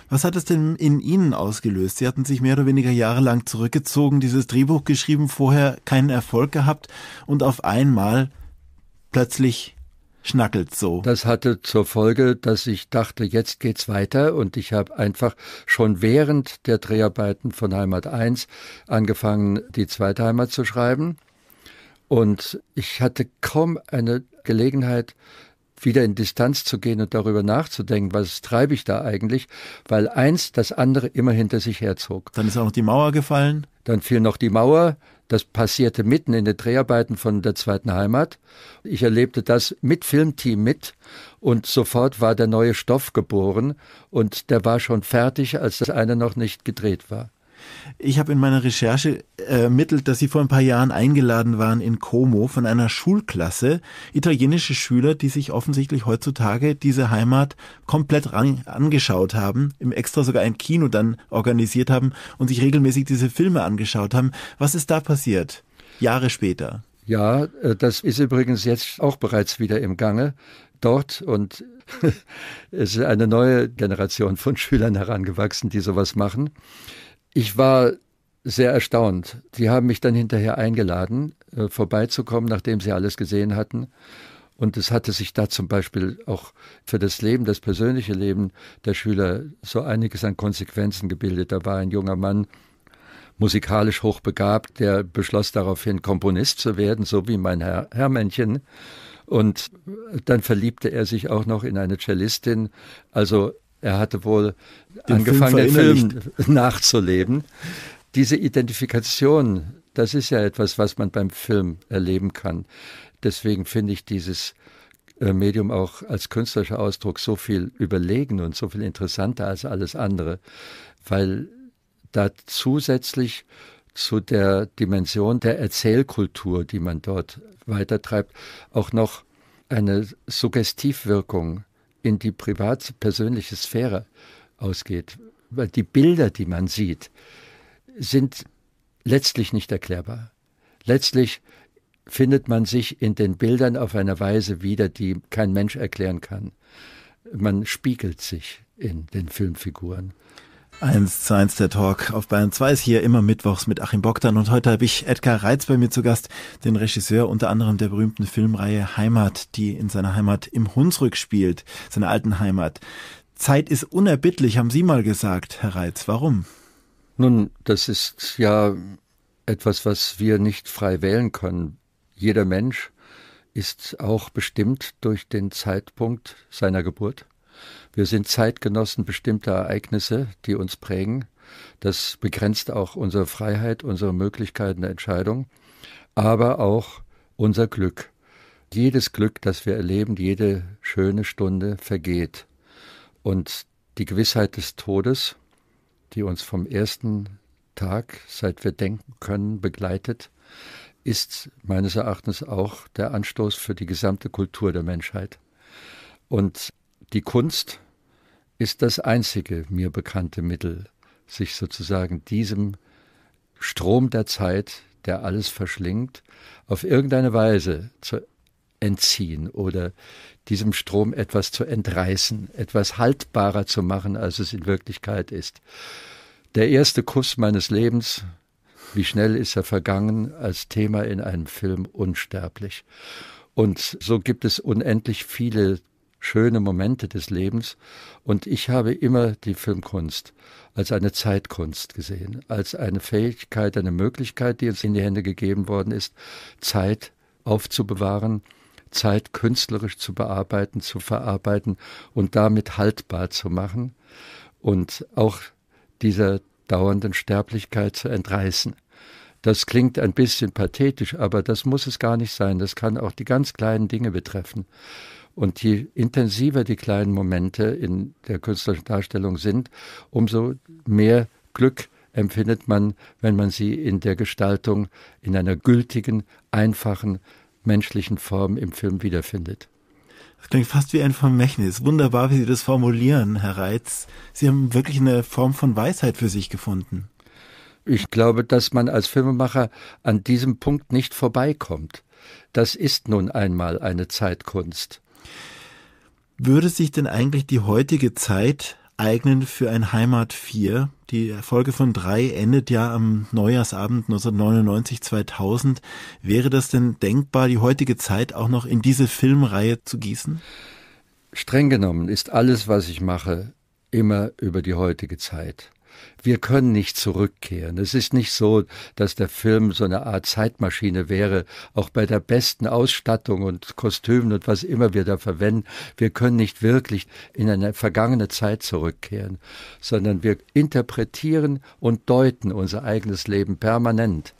Was hat es denn in Ihnen ausgelöst? Sie hatten sich mehr oder weniger jahrelang zurückgezogen, dieses Drehbuch geschrieben, vorher keinen Erfolg gehabt und auf einmal plötzlich schnackelt so. Das hatte zur Folge, dass ich dachte, jetzt geht's weiter und ich habe einfach schon während der Dreharbeiten von Heimat 1 angefangen, die zweite Heimat zu schreiben. Und ich hatte kaum eine Gelegenheit, wieder in Distanz zu gehen und darüber nachzudenken, was treibe ich da eigentlich, weil eins das andere immer hinter sich herzog. Dann ist auch noch die Mauer gefallen. Dann fiel noch die Mauer, das passierte mitten in den Dreharbeiten von der zweiten Heimat. Ich erlebte das mit Filmteam mit und sofort war der neue Stoff geboren und der war schon fertig, als das eine noch nicht gedreht war. Ich habe in meiner Recherche äh, ermittelt, dass Sie vor ein paar Jahren eingeladen waren in Como von einer Schulklasse, italienische Schüler, die sich offensichtlich heutzutage diese Heimat komplett angeschaut haben, im extra sogar ein Kino dann organisiert haben und sich regelmäßig diese Filme angeschaut haben. Was ist da passiert? Jahre später. Ja, äh, das ist übrigens jetzt auch bereits wieder im Gange dort und es ist eine neue Generation von Schülern herangewachsen, die sowas machen ich war sehr erstaunt. Sie haben mich dann hinterher eingeladen, äh, vorbeizukommen, nachdem sie alles gesehen hatten. Und es hatte sich da zum Beispiel auch für das Leben, das persönliche Leben der Schüler so einiges an Konsequenzen gebildet. Da war ein junger Mann, musikalisch hochbegabt, der beschloss daraufhin, Komponist zu werden, so wie mein Herr Herrmännchen. Und dann verliebte er sich auch noch in eine Cellistin. Also er hatte wohl Den angefangen, den Film nachzuleben. Diese Identifikation, das ist ja etwas, was man beim Film erleben kann. Deswegen finde ich dieses äh, Medium auch als künstlerischer Ausdruck so viel überlegen und so viel interessanter als alles andere, weil da zusätzlich zu der Dimension der Erzählkultur, die man dort weitertreibt, auch noch eine Suggestivwirkung in die private, persönliche Sphäre ausgeht. Weil die Bilder, die man sieht, sind letztlich nicht erklärbar. Letztlich findet man sich in den Bildern auf einer Weise wieder, die kein Mensch erklären kann. Man spiegelt sich in den Filmfiguren. 1 zu 1 der Talk auf Bayern 2 ist hier immer mittwochs mit Achim Bogdan und heute habe ich Edgar Reitz bei mir zu Gast, den Regisseur unter anderem der berühmten Filmreihe Heimat, die in seiner Heimat im Hunsrück spielt, seiner alten Heimat. Zeit ist unerbittlich, haben Sie mal gesagt, Herr Reitz. Warum? Nun, das ist ja etwas, was wir nicht frei wählen können. Jeder Mensch ist auch bestimmt durch den Zeitpunkt seiner Geburt wir sind Zeitgenossen bestimmter Ereignisse, die uns prägen. Das begrenzt auch unsere Freiheit, unsere Möglichkeiten der Entscheidung, aber auch unser Glück. Jedes Glück, das wir erleben, jede schöne Stunde vergeht. Und die Gewissheit des Todes, die uns vom ersten Tag, seit wir denken können, begleitet, ist meines Erachtens auch der Anstoß für die gesamte Kultur der Menschheit. Und die Kunst ist das einzige mir bekannte Mittel, sich sozusagen diesem Strom der Zeit, der alles verschlingt, auf irgendeine Weise zu entziehen oder diesem Strom etwas zu entreißen, etwas haltbarer zu machen, als es in Wirklichkeit ist. Der erste Kuss meines Lebens, wie schnell ist er vergangen, als Thema in einem Film unsterblich. Und so gibt es unendlich viele schöne Momente des Lebens. Und ich habe immer die Filmkunst als eine Zeitkunst gesehen, als eine Fähigkeit, eine Möglichkeit, die uns in die Hände gegeben worden ist, Zeit aufzubewahren, Zeit künstlerisch zu bearbeiten, zu verarbeiten und damit haltbar zu machen und auch dieser dauernden Sterblichkeit zu entreißen. Das klingt ein bisschen pathetisch, aber das muss es gar nicht sein. Das kann auch die ganz kleinen Dinge betreffen. Und je intensiver die kleinen Momente in der künstlerischen Darstellung sind, umso mehr Glück empfindet man, wenn man sie in der Gestaltung in einer gültigen, einfachen, menschlichen Form im Film wiederfindet. Das klingt fast wie ein Vermächtnis. Wunderbar, wie Sie das formulieren, Herr Reitz. Sie haben wirklich eine Form von Weisheit für sich gefunden. Ich glaube, dass man als Filmemacher an diesem Punkt nicht vorbeikommt. Das ist nun einmal eine Zeitkunst würde sich denn eigentlich die heutige Zeit eignen für ein Heimat 4? Die Folge von 3 endet ja am Neujahrsabend 1999, 2000. Wäre das denn denkbar, die heutige Zeit auch noch in diese Filmreihe zu gießen? Streng genommen ist alles, was ich mache, immer über die heutige Zeit. Wir können nicht zurückkehren. Es ist nicht so, dass der Film so eine Art Zeitmaschine wäre, auch bei der besten Ausstattung und Kostümen und was immer wir da verwenden. Wir können nicht wirklich in eine vergangene Zeit zurückkehren, sondern wir interpretieren und deuten unser eigenes Leben permanent.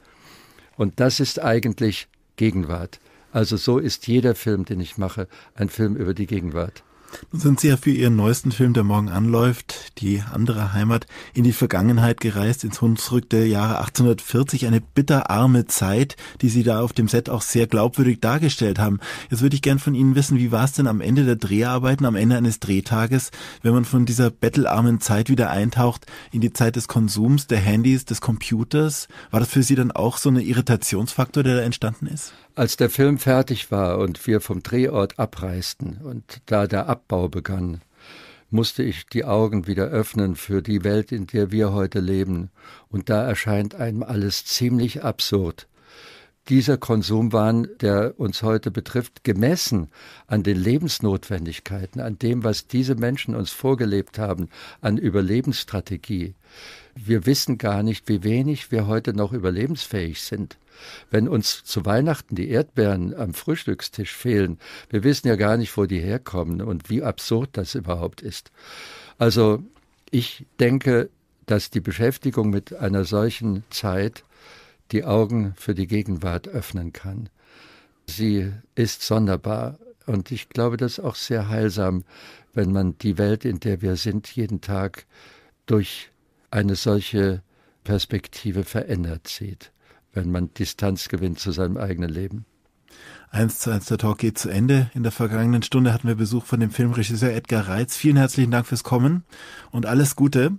Und das ist eigentlich Gegenwart. Also so ist jeder Film, den ich mache, ein Film über die Gegenwart. Nun sind Sie ja für Ihren neuesten Film, der morgen anläuft, die andere Heimat, in die Vergangenheit gereist, ins Hunsrück der Jahre 1840, eine bitterarme Zeit, die Sie da auf dem Set auch sehr glaubwürdig dargestellt haben. Jetzt würde ich gern von Ihnen wissen, wie war es denn am Ende der Dreharbeiten, am Ende eines Drehtages, wenn man von dieser bettelarmen Zeit wieder eintaucht in die Zeit des Konsums, der Handys, des Computers? War das für Sie dann auch so ein Irritationsfaktor, der da entstanden ist? Als der Film fertig war und wir vom Drehort abreisten und da der Abbau begann, musste ich die Augen wieder öffnen für die Welt, in der wir heute leben. Und da erscheint einem alles ziemlich absurd. Dieser Konsumwahn, der uns heute betrifft, gemessen an den Lebensnotwendigkeiten, an dem, was diese Menschen uns vorgelebt haben, an Überlebensstrategie, wir wissen gar nicht, wie wenig wir heute noch überlebensfähig sind. Wenn uns zu Weihnachten die Erdbeeren am Frühstückstisch fehlen, wir wissen ja gar nicht, wo die herkommen und wie absurd das überhaupt ist. Also ich denke, dass die Beschäftigung mit einer solchen Zeit die Augen für die Gegenwart öffnen kann. Sie ist sonderbar und ich glaube, das ist auch sehr heilsam, wenn man die Welt, in der wir sind, jeden Tag durch eine solche Perspektive verändert sieht, wenn man Distanz gewinnt zu seinem eigenen Leben. Eins zu eins, der Talk geht zu Ende. In der vergangenen Stunde hatten wir Besuch von dem Filmregisseur Edgar Reitz. Vielen herzlichen Dank fürs Kommen und alles Gute.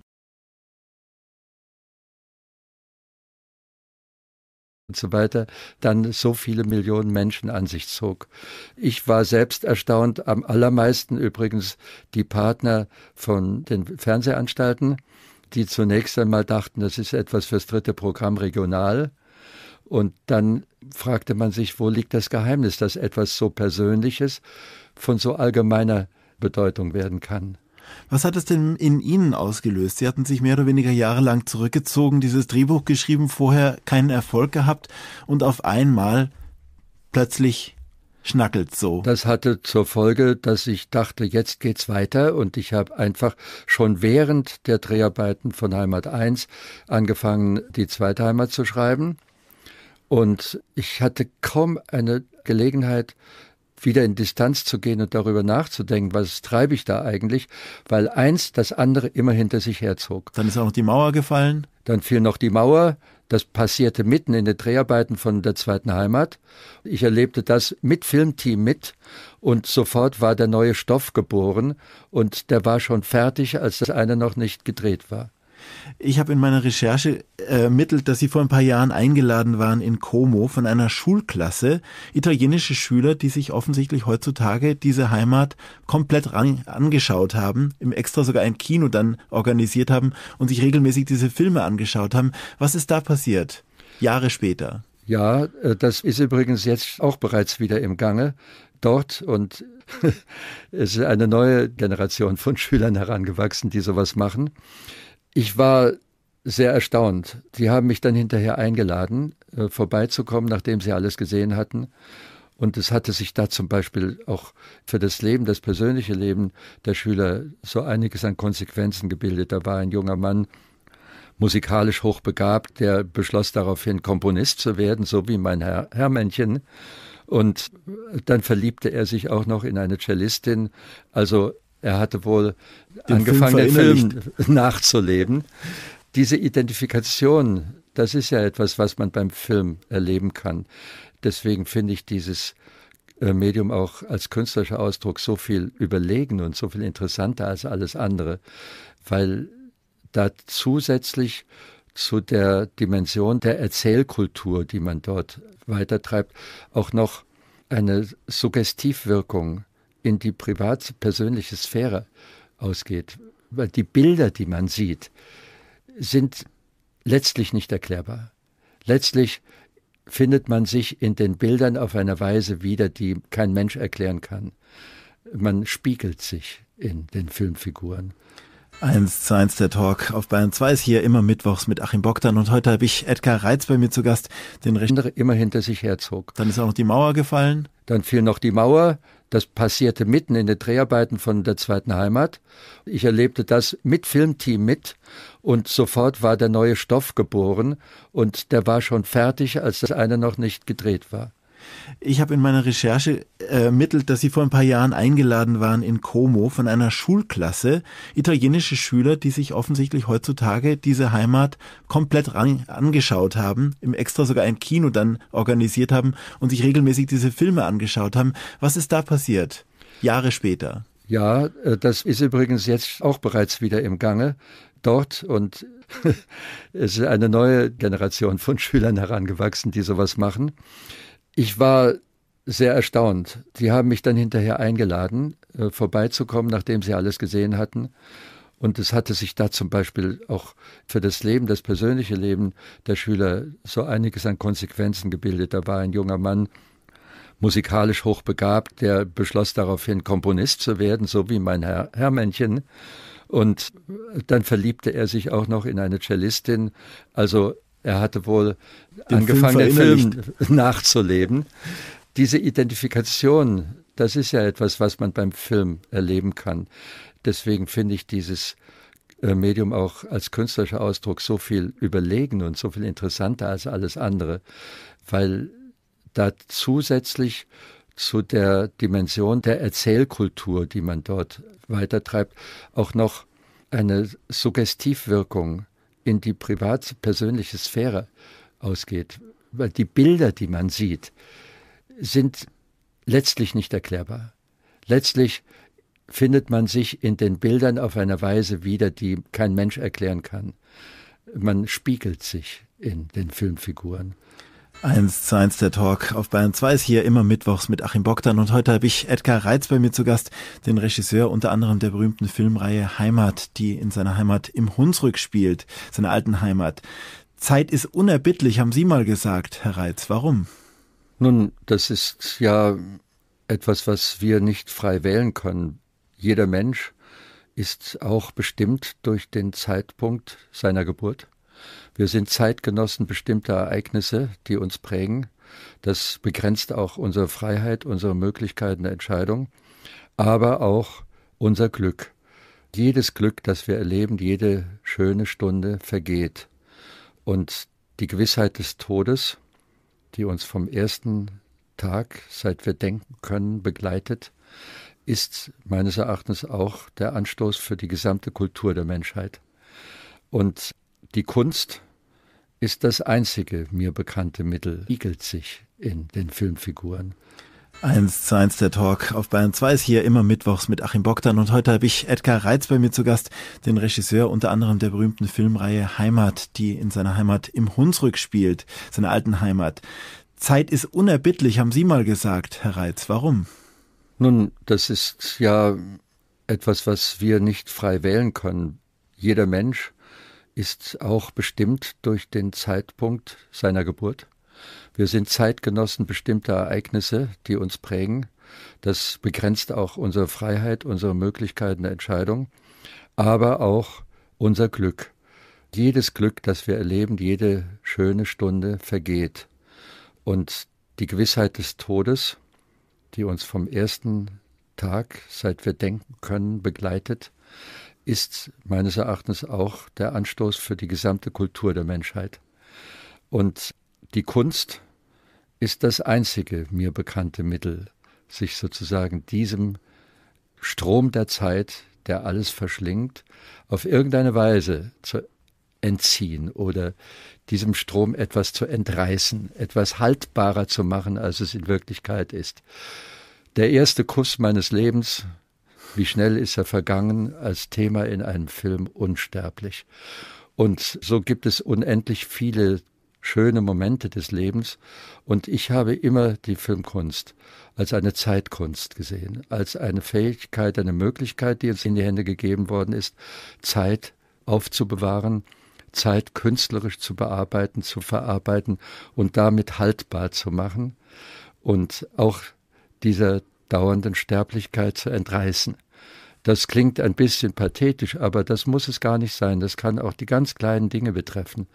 und so weiter, dann so viele Millionen Menschen an sich zog. Ich war selbst erstaunt, am allermeisten übrigens die Partner von den Fernsehanstalten, die zunächst einmal dachten, das ist etwas fürs dritte Programm regional. Und dann fragte man sich, wo liegt das Geheimnis, dass etwas so Persönliches von so allgemeiner Bedeutung werden kann. Was hat es denn in Ihnen ausgelöst? Sie hatten sich mehr oder weniger jahrelang zurückgezogen, dieses Drehbuch geschrieben, vorher keinen Erfolg gehabt und auf einmal plötzlich schnackelt so. Das hatte zur Folge, dass ich dachte, jetzt geht's weiter und ich habe einfach schon während der Dreharbeiten von Heimat 1 angefangen, die zweite Heimat zu schreiben. Und ich hatte kaum eine Gelegenheit, wieder in Distanz zu gehen und darüber nachzudenken, was treibe ich da eigentlich, weil eins das andere immer hinter sich herzog. Dann ist auch noch die Mauer gefallen. Dann fiel noch die Mauer, das passierte mitten in den Dreharbeiten von der zweiten Heimat. Ich erlebte das mit Filmteam mit und sofort war der neue Stoff geboren und der war schon fertig, als das eine noch nicht gedreht war. Ich habe in meiner Recherche äh, ermittelt, dass Sie vor ein paar Jahren eingeladen waren in Como von einer Schulklasse italienische Schüler, die sich offensichtlich heutzutage diese Heimat komplett angeschaut haben, im extra sogar ein Kino dann organisiert haben und sich regelmäßig diese Filme angeschaut haben. Was ist da passiert? Jahre später. Ja, äh, das ist übrigens jetzt auch bereits wieder im Gange dort und es ist eine neue Generation von Schülern herangewachsen, die sowas machen ich war sehr erstaunt. Sie haben mich dann hinterher eingeladen, äh, vorbeizukommen, nachdem sie alles gesehen hatten. Und es hatte sich da zum Beispiel auch für das Leben, das persönliche Leben der Schüler so einiges an Konsequenzen gebildet. Da war ein junger Mann, musikalisch hochbegabt, der beschloss daraufhin, Komponist zu werden, so wie mein Herr Herrmännchen. Und dann verliebte er sich auch noch in eine Cellistin. Also er hatte wohl den angefangen, Film den Film nachzuleben. Diese Identifikation, das ist ja etwas, was man beim Film erleben kann. Deswegen finde ich dieses äh, Medium auch als künstlerischer Ausdruck so viel überlegen und so viel interessanter als alles andere, weil da zusätzlich zu der Dimension der Erzählkultur, die man dort weitertreibt, auch noch eine Suggestivwirkung in die private, persönliche Sphäre ausgeht. Weil die Bilder, die man sieht, sind letztlich nicht erklärbar. Letztlich findet man sich in den Bildern auf einer Weise wieder, die kein Mensch erklären kann. Man spiegelt sich in den Filmfiguren. Eins zu eins der Talk auf Bayern 2 ist hier immer mittwochs mit Achim Bogdan und heute habe ich Edgar Reitz bei mir zu Gast, den Richter immer hinter sich herzog. Dann ist auch noch die Mauer gefallen. Dann fiel noch die Mauer, das passierte mitten in den Dreharbeiten von der zweiten Heimat. Ich erlebte das mit Filmteam mit und sofort war der neue Stoff geboren und der war schon fertig, als das eine noch nicht gedreht war. Ich habe in meiner Recherche äh, ermittelt, dass Sie vor ein paar Jahren eingeladen waren in Como von einer Schulklasse, italienische Schüler, die sich offensichtlich heutzutage diese Heimat komplett angeschaut haben, im extra sogar ein Kino dann organisiert haben und sich regelmäßig diese Filme angeschaut haben. Was ist da passiert? Jahre später. Ja, äh, das ist übrigens jetzt auch bereits wieder im Gange dort und es ist eine neue Generation von Schülern herangewachsen, die sowas machen ich war sehr erstaunt. Sie haben mich dann hinterher eingeladen, äh, vorbeizukommen, nachdem sie alles gesehen hatten. Und es hatte sich da zum Beispiel auch für das Leben, das persönliche Leben der Schüler so einiges an Konsequenzen gebildet. Da war ein junger Mann, musikalisch hochbegabt, der beschloss daraufhin, Komponist zu werden, so wie mein Herr Herrmännchen. Und dann verliebte er sich auch noch in eine Cellistin. Also er hatte wohl Den angefangen, den Film, Film nachzuleben. Diese Identifikation, das ist ja etwas, was man beim Film erleben kann. Deswegen finde ich dieses äh, Medium auch als künstlerischer Ausdruck so viel überlegen und so viel interessanter als alles andere, weil da zusätzlich zu der Dimension der Erzählkultur, die man dort weitertreibt, auch noch eine Suggestivwirkung in die private, persönliche Sphäre ausgeht. Weil die Bilder, die man sieht, sind letztlich nicht erklärbar. Letztlich findet man sich in den Bildern auf eine Weise wieder, die kein Mensch erklären kann. Man spiegelt sich in den Filmfiguren. 1 zu 1 der Talk auf Bayern 2 ist hier immer mittwochs mit Achim Bogdan und heute habe ich Edgar Reitz bei mir zu Gast, den Regisseur unter anderem der berühmten Filmreihe Heimat, die in seiner Heimat im Hunsrück spielt, seiner alten Heimat. Zeit ist unerbittlich, haben Sie mal gesagt, Herr Reitz. Warum? Nun, das ist ja etwas, was wir nicht frei wählen können. Jeder Mensch ist auch bestimmt durch den Zeitpunkt seiner Geburt wir sind Zeitgenossen bestimmter Ereignisse, die uns prägen. Das begrenzt auch unsere Freiheit, unsere Möglichkeiten der Entscheidung, aber auch unser Glück. Jedes Glück, das wir erleben, jede schöne Stunde vergeht. Und die Gewissheit des Todes, die uns vom ersten Tag, seit wir denken können, begleitet, ist meines Erachtens auch der Anstoß für die gesamte Kultur der Menschheit. Und die Kunst, ist das einzige mir bekannte Mittel, wiegelt sich in den Filmfiguren. Eins zu eins der Talk auf Bayern 2 ist hier immer mittwochs mit Achim Bogdan und heute habe ich Edgar Reitz bei mir zu Gast, den Regisseur unter anderem der berühmten Filmreihe Heimat, die in seiner Heimat im Hunsrück spielt, seiner alten Heimat. Zeit ist unerbittlich, haben Sie mal gesagt, Herr Reitz. Warum? Nun, das ist ja etwas, was wir nicht frei wählen können. Jeder Mensch ist auch bestimmt durch den Zeitpunkt seiner Geburt. Wir sind Zeitgenossen bestimmter Ereignisse, die uns prägen. Das begrenzt auch unsere Freiheit, unsere Möglichkeiten der Entscheidung, aber auch unser Glück. Jedes Glück, das wir erleben, jede schöne Stunde vergeht. Und die Gewissheit des Todes, die uns vom ersten Tag, seit wir denken können, begleitet, ist meines Erachtens auch der Anstoß für die gesamte Kultur der Menschheit. Und die Kunst ist das einzige mir bekannte Mittel, sich sozusagen diesem Strom der Zeit, der alles verschlingt, auf irgendeine Weise zu entziehen oder diesem Strom etwas zu entreißen, etwas haltbarer zu machen, als es in Wirklichkeit ist. Der erste Kuss meines Lebens wie schnell ist er vergangen als Thema in einem Film unsterblich. Und so gibt es unendlich viele schöne Momente des Lebens. Und ich habe immer die Filmkunst als eine Zeitkunst gesehen, als eine Fähigkeit, eine Möglichkeit, die uns in die Hände gegeben worden ist, Zeit aufzubewahren, Zeit künstlerisch zu bearbeiten, zu verarbeiten und damit haltbar zu machen und auch dieser dauernden Sterblichkeit zu entreißen. Das klingt ein bisschen pathetisch, aber das muss es gar nicht sein. Das kann auch die ganz kleinen Dinge betreffen.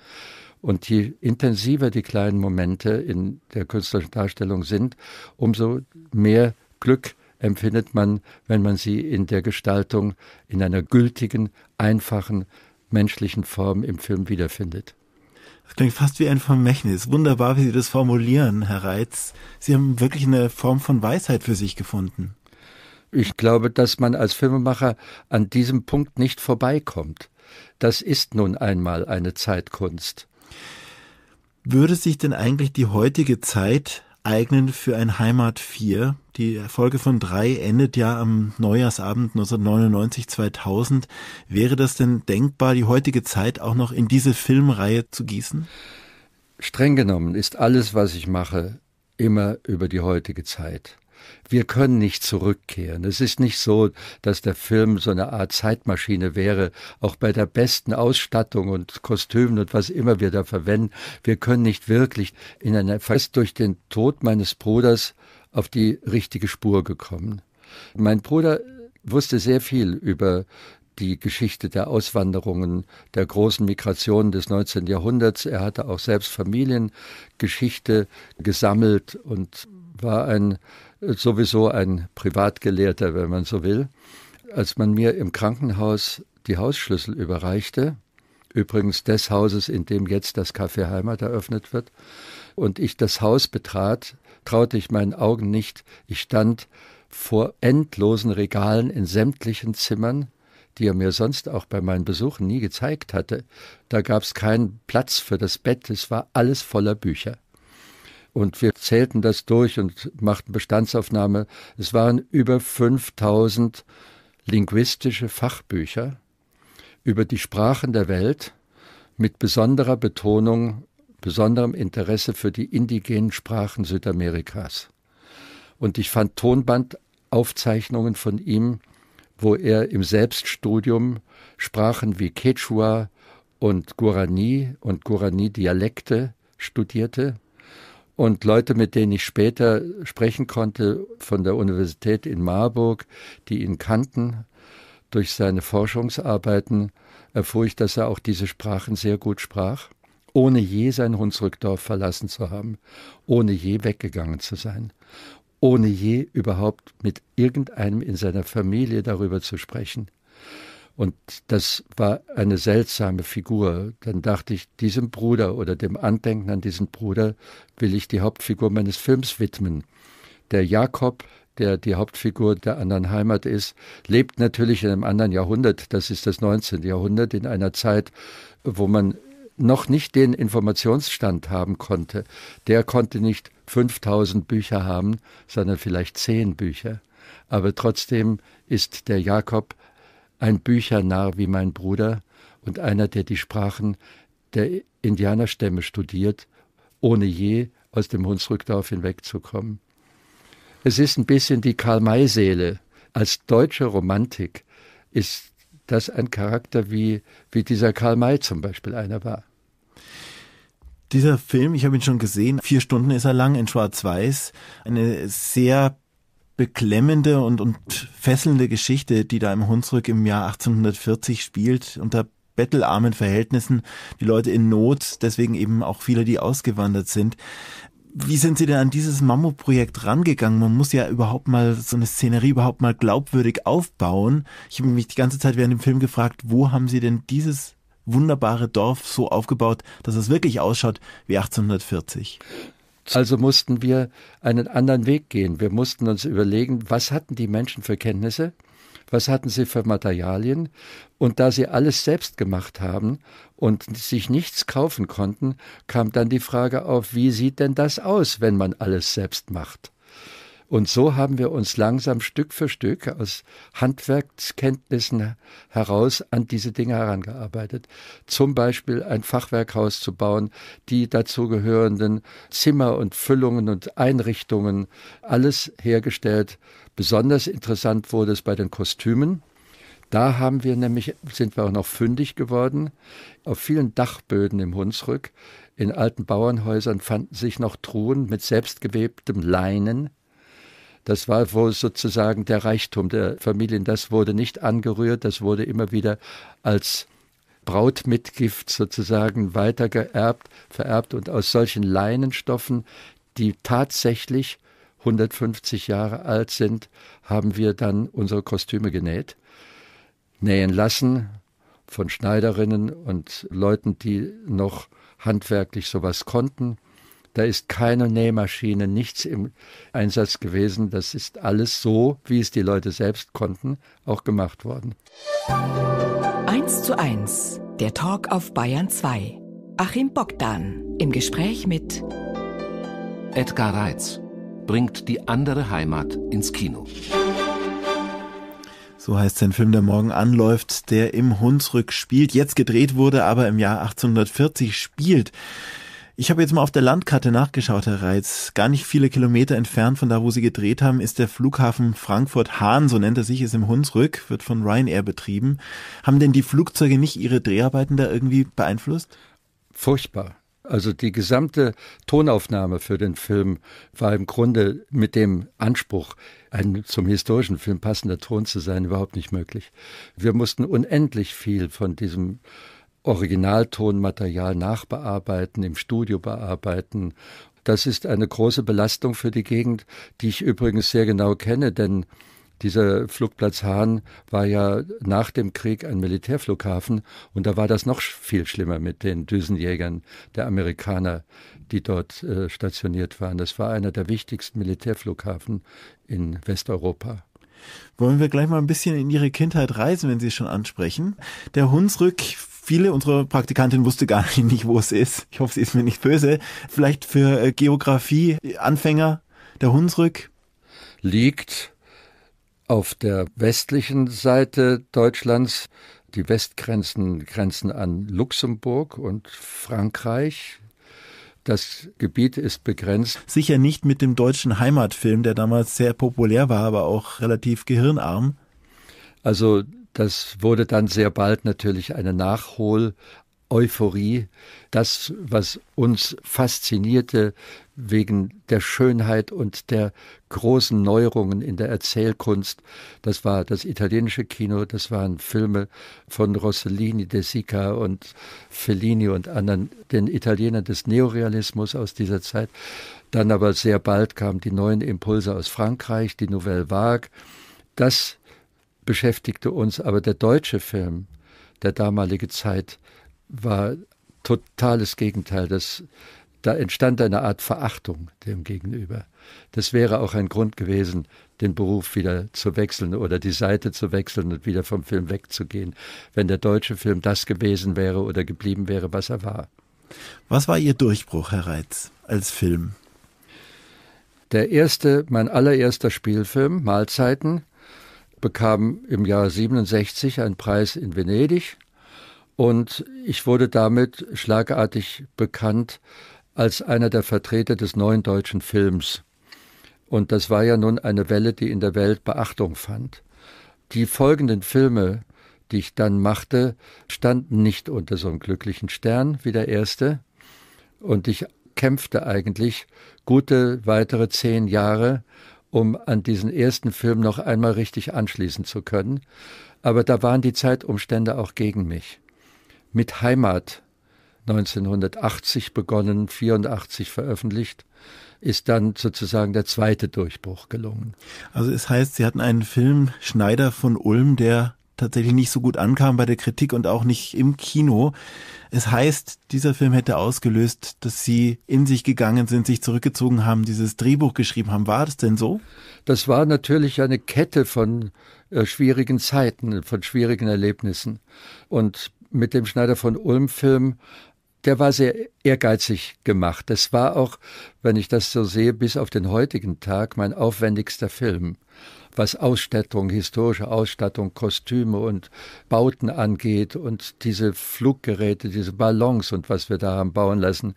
Und je intensiver die kleinen Momente in der künstlerischen Darstellung sind, umso mehr Glück empfindet man, wenn man sie in der Gestaltung in einer gültigen, einfachen, menschlichen Form im Film wiederfindet. Das klingt fast wie ein Vermächtnis. Wunderbar, wie Sie das formulieren, Herr Reitz. Sie haben wirklich eine Form von Weisheit für sich gefunden ich glaube, dass man als Filmemacher an diesem Punkt nicht vorbeikommt. Das ist nun einmal eine Zeitkunst. Würde sich denn eigentlich die heutige Zeit eignen für ein Heimat 4? Die Folge von 3 endet ja am Neujahrsabend 1999, 2000. Wäre das denn denkbar, die heutige Zeit auch noch in diese Filmreihe zu gießen? Streng genommen ist alles, was ich mache, immer über die heutige Zeit wir können nicht zurückkehren. Es ist nicht so, dass der Film so eine Art Zeitmaschine wäre, auch bei der besten Ausstattung und Kostümen und was immer wir da verwenden. Wir können nicht wirklich in einer fast durch den Tod meines Bruders auf die richtige Spur gekommen. Mein Bruder wusste sehr viel über die Geschichte der Auswanderungen, der großen Migrationen des 19. Jahrhunderts. Er hatte auch selbst Familiengeschichte gesammelt und war ein, äh, sowieso ein Privatgelehrter, wenn man so will. Als man mir im Krankenhaus die Hausschlüssel überreichte, übrigens des Hauses, in dem jetzt das Café Heimat eröffnet wird, und ich das Haus betrat, traute ich meinen Augen nicht. Ich stand vor endlosen Regalen in sämtlichen Zimmern, die er mir sonst auch bei meinen Besuchen nie gezeigt hatte. Da gab es keinen Platz für das Bett, es war alles voller Bücher. Und wir zählten das durch und machten Bestandsaufnahme. Es waren über 5000 linguistische Fachbücher über die Sprachen der Welt mit besonderer Betonung, besonderem Interesse für die indigenen Sprachen Südamerikas. Und ich fand Tonbandaufzeichnungen von ihm, wo er im Selbststudium Sprachen wie Quechua und Guarani und Guarani-Dialekte studierte und Leute, mit denen ich später sprechen konnte von der Universität in Marburg, die ihn kannten durch seine Forschungsarbeiten, erfuhr ich, dass er auch diese Sprachen sehr gut sprach, ohne je sein Hunsrückdorf verlassen zu haben, ohne je weggegangen zu sein, ohne je überhaupt mit irgendeinem in seiner Familie darüber zu sprechen. Und das war eine seltsame Figur. Dann dachte ich, diesem Bruder oder dem Andenken an diesen Bruder will ich die Hauptfigur meines Films widmen. Der Jakob, der die Hauptfigur der anderen Heimat ist, lebt natürlich in einem anderen Jahrhundert. Das ist das 19. Jahrhundert, in einer Zeit, wo man noch nicht den Informationsstand haben konnte. Der konnte nicht 5000 Bücher haben, sondern vielleicht 10 Bücher. Aber trotzdem ist der Jakob ein Büchernarr wie mein Bruder und einer, der die Sprachen der Indianerstämme studiert, ohne je aus dem Hunsrückdorf hinwegzukommen. Es ist ein bisschen die Karl-May-Seele. Als deutsche Romantik ist das ein Charakter, wie, wie dieser Karl May zum Beispiel einer war. Dieser Film, ich habe ihn schon gesehen, vier Stunden ist er lang in Schwarz-Weiß. Eine sehr beklemmende und, und fesselnde Geschichte, die da im Hunsrück im Jahr 1840 spielt, unter bettelarmen Verhältnissen, die Leute in Not, deswegen eben auch viele, die ausgewandert sind. Wie sind Sie denn an dieses Mammutprojekt rangegangen? Man muss ja überhaupt mal so eine Szenerie überhaupt mal glaubwürdig aufbauen. Ich habe mich die ganze Zeit während dem Film gefragt, wo haben Sie denn dieses wunderbare Dorf so aufgebaut, dass es wirklich ausschaut wie 1840? Also mussten wir einen anderen Weg gehen. Wir mussten uns überlegen, was hatten die Menschen für Kenntnisse, was hatten sie für Materialien. Und da sie alles selbst gemacht haben und sich nichts kaufen konnten, kam dann die Frage auf, wie sieht denn das aus, wenn man alles selbst macht? Und so haben wir uns langsam Stück für Stück aus Handwerkskenntnissen heraus an diese Dinge herangearbeitet. Zum Beispiel ein Fachwerkhaus zu bauen, die dazugehörenden Zimmer und Füllungen und Einrichtungen, alles hergestellt. Besonders interessant wurde es bei den Kostümen. Da haben wir nämlich, sind wir auch noch fündig geworden. Auf vielen Dachböden im Hunsrück, in alten Bauernhäusern fanden sich noch Truhen mit selbstgewebtem Leinen, das war wohl sozusagen der Reichtum der Familien. Das wurde nicht angerührt, das wurde immer wieder als Brautmitgift sozusagen weitergeerbt, vererbt und aus solchen Leinenstoffen, die tatsächlich 150 Jahre alt sind, haben wir dann unsere Kostüme genäht, nähen lassen von Schneiderinnen und Leuten, die noch handwerklich sowas konnten. Da ist keine Nähmaschine, nichts im Einsatz gewesen. Das ist alles so, wie es die Leute selbst konnten, auch gemacht worden. 1 zu 1, der Talk auf Bayern 2. Achim Bogdan im Gespräch mit Edgar Reitz bringt die andere Heimat ins Kino. So heißt sein Film, der morgen anläuft, der im Hunsrück spielt, jetzt gedreht wurde, aber im Jahr 1840 spielt. Ich habe jetzt mal auf der Landkarte nachgeschaut, Herr Reitz. Gar nicht viele Kilometer entfernt von da, wo Sie gedreht haben, ist der Flughafen Frankfurt-Hahn, so nennt er sich, ist im Hunsrück, wird von Ryanair betrieben. Haben denn die Flugzeuge nicht Ihre Dreharbeiten da irgendwie beeinflusst? Furchtbar. Also die gesamte Tonaufnahme für den Film war im Grunde mit dem Anspruch, ein zum historischen Film passender Ton zu sein, überhaupt nicht möglich. Wir mussten unendlich viel von diesem Originaltonmaterial nachbearbeiten, im Studio bearbeiten. Das ist eine große Belastung für die Gegend, die ich übrigens sehr genau kenne, denn dieser Flugplatz Hahn war ja nach dem Krieg ein Militärflughafen und da war das noch viel schlimmer mit den Düsenjägern der Amerikaner, die dort äh, stationiert waren. Das war einer der wichtigsten Militärflughafen in Westeuropa. Wollen wir gleich mal ein bisschen in Ihre Kindheit reisen, wenn Sie es schon ansprechen. Der Hunsrück viele unserer Praktikantinnen wusste gar nicht, wo es ist. Ich hoffe, sie ist mir nicht böse. Vielleicht für äh, Geografie-Anfänger der Hunsrück? Liegt auf der westlichen Seite Deutschlands. Die Westgrenzen grenzen an Luxemburg und Frankreich. Das Gebiet ist begrenzt. Sicher nicht mit dem deutschen Heimatfilm, der damals sehr populär war, aber auch relativ gehirnarm. Also das wurde dann sehr bald natürlich eine Nachhol. Euphorie, das, was uns faszinierte wegen der Schönheit und der großen Neuerungen in der Erzählkunst, das war das italienische Kino, das waren Filme von Rossellini, De Sica und Fellini und anderen, den Italienern des Neorealismus aus dieser Zeit. Dann aber sehr bald kamen die neuen Impulse aus Frankreich, die Nouvelle Vague. Das beschäftigte uns aber der deutsche Film der damalige Zeit war totales Gegenteil. Das, da entstand eine Art Verachtung dem gegenüber. Das wäre auch ein Grund gewesen, den Beruf wieder zu wechseln oder die Seite zu wechseln und wieder vom Film wegzugehen, wenn der deutsche Film das gewesen wäre oder geblieben wäre, was er war. Was war Ihr Durchbruch, Herr Reitz, als Film? Der erste, mein allererster Spielfilm, Mahlzeiten, bekam im Jahr 67 einen Preis in Venedig und ich wurde damit schlagartig bekannt als einer der Vertreter des neuen deutschen Films. Und das war ja nun eine Welle, die in der Welt Beachtung fand. Die folgenden Filme, die ich dann machte, standen nicht unter so einem glücklichen Stern wie der erste. Und ich kämpfte eigentlich gute weitere zehn Jahre um an diesen ersten Film noch einmal richtig anschließen zu können. Aber da waren die Zeitumstände auch gegen mich. Mit Heimat 1980 begonnen, 84 veröffentlicht, ist dann sozusagen der zweite Durchbruch gelungen. Also es heißt, Sie hatten einen Film Schneider von Ulm, der tatsächlich nicht so gut ankam bei der Kritik und auch nicht im Kino. Es heißt, dieser Film hätte ausgelöst, dass sie in sich gegangen sind, sich zurückgezogen haben, dieses Drehbuch geschrieben haben. War das denn so? Das war natürlich eine Kette von äh, schwierigen Zeiten, von schwierigen Erlebnissen. Und mit dem Schneider von Ulm Film der war sehr ehrgeizig gemacht. Das war auch, wenn ich das so sehe, bis auf den heutigen Tag mein aufwendigster Film, was Ausstattung, historische Ausstattung, Kostüme und Bauten angeht und diese Fluggeräte, diese Ballons und was wir da haben bauen lassen,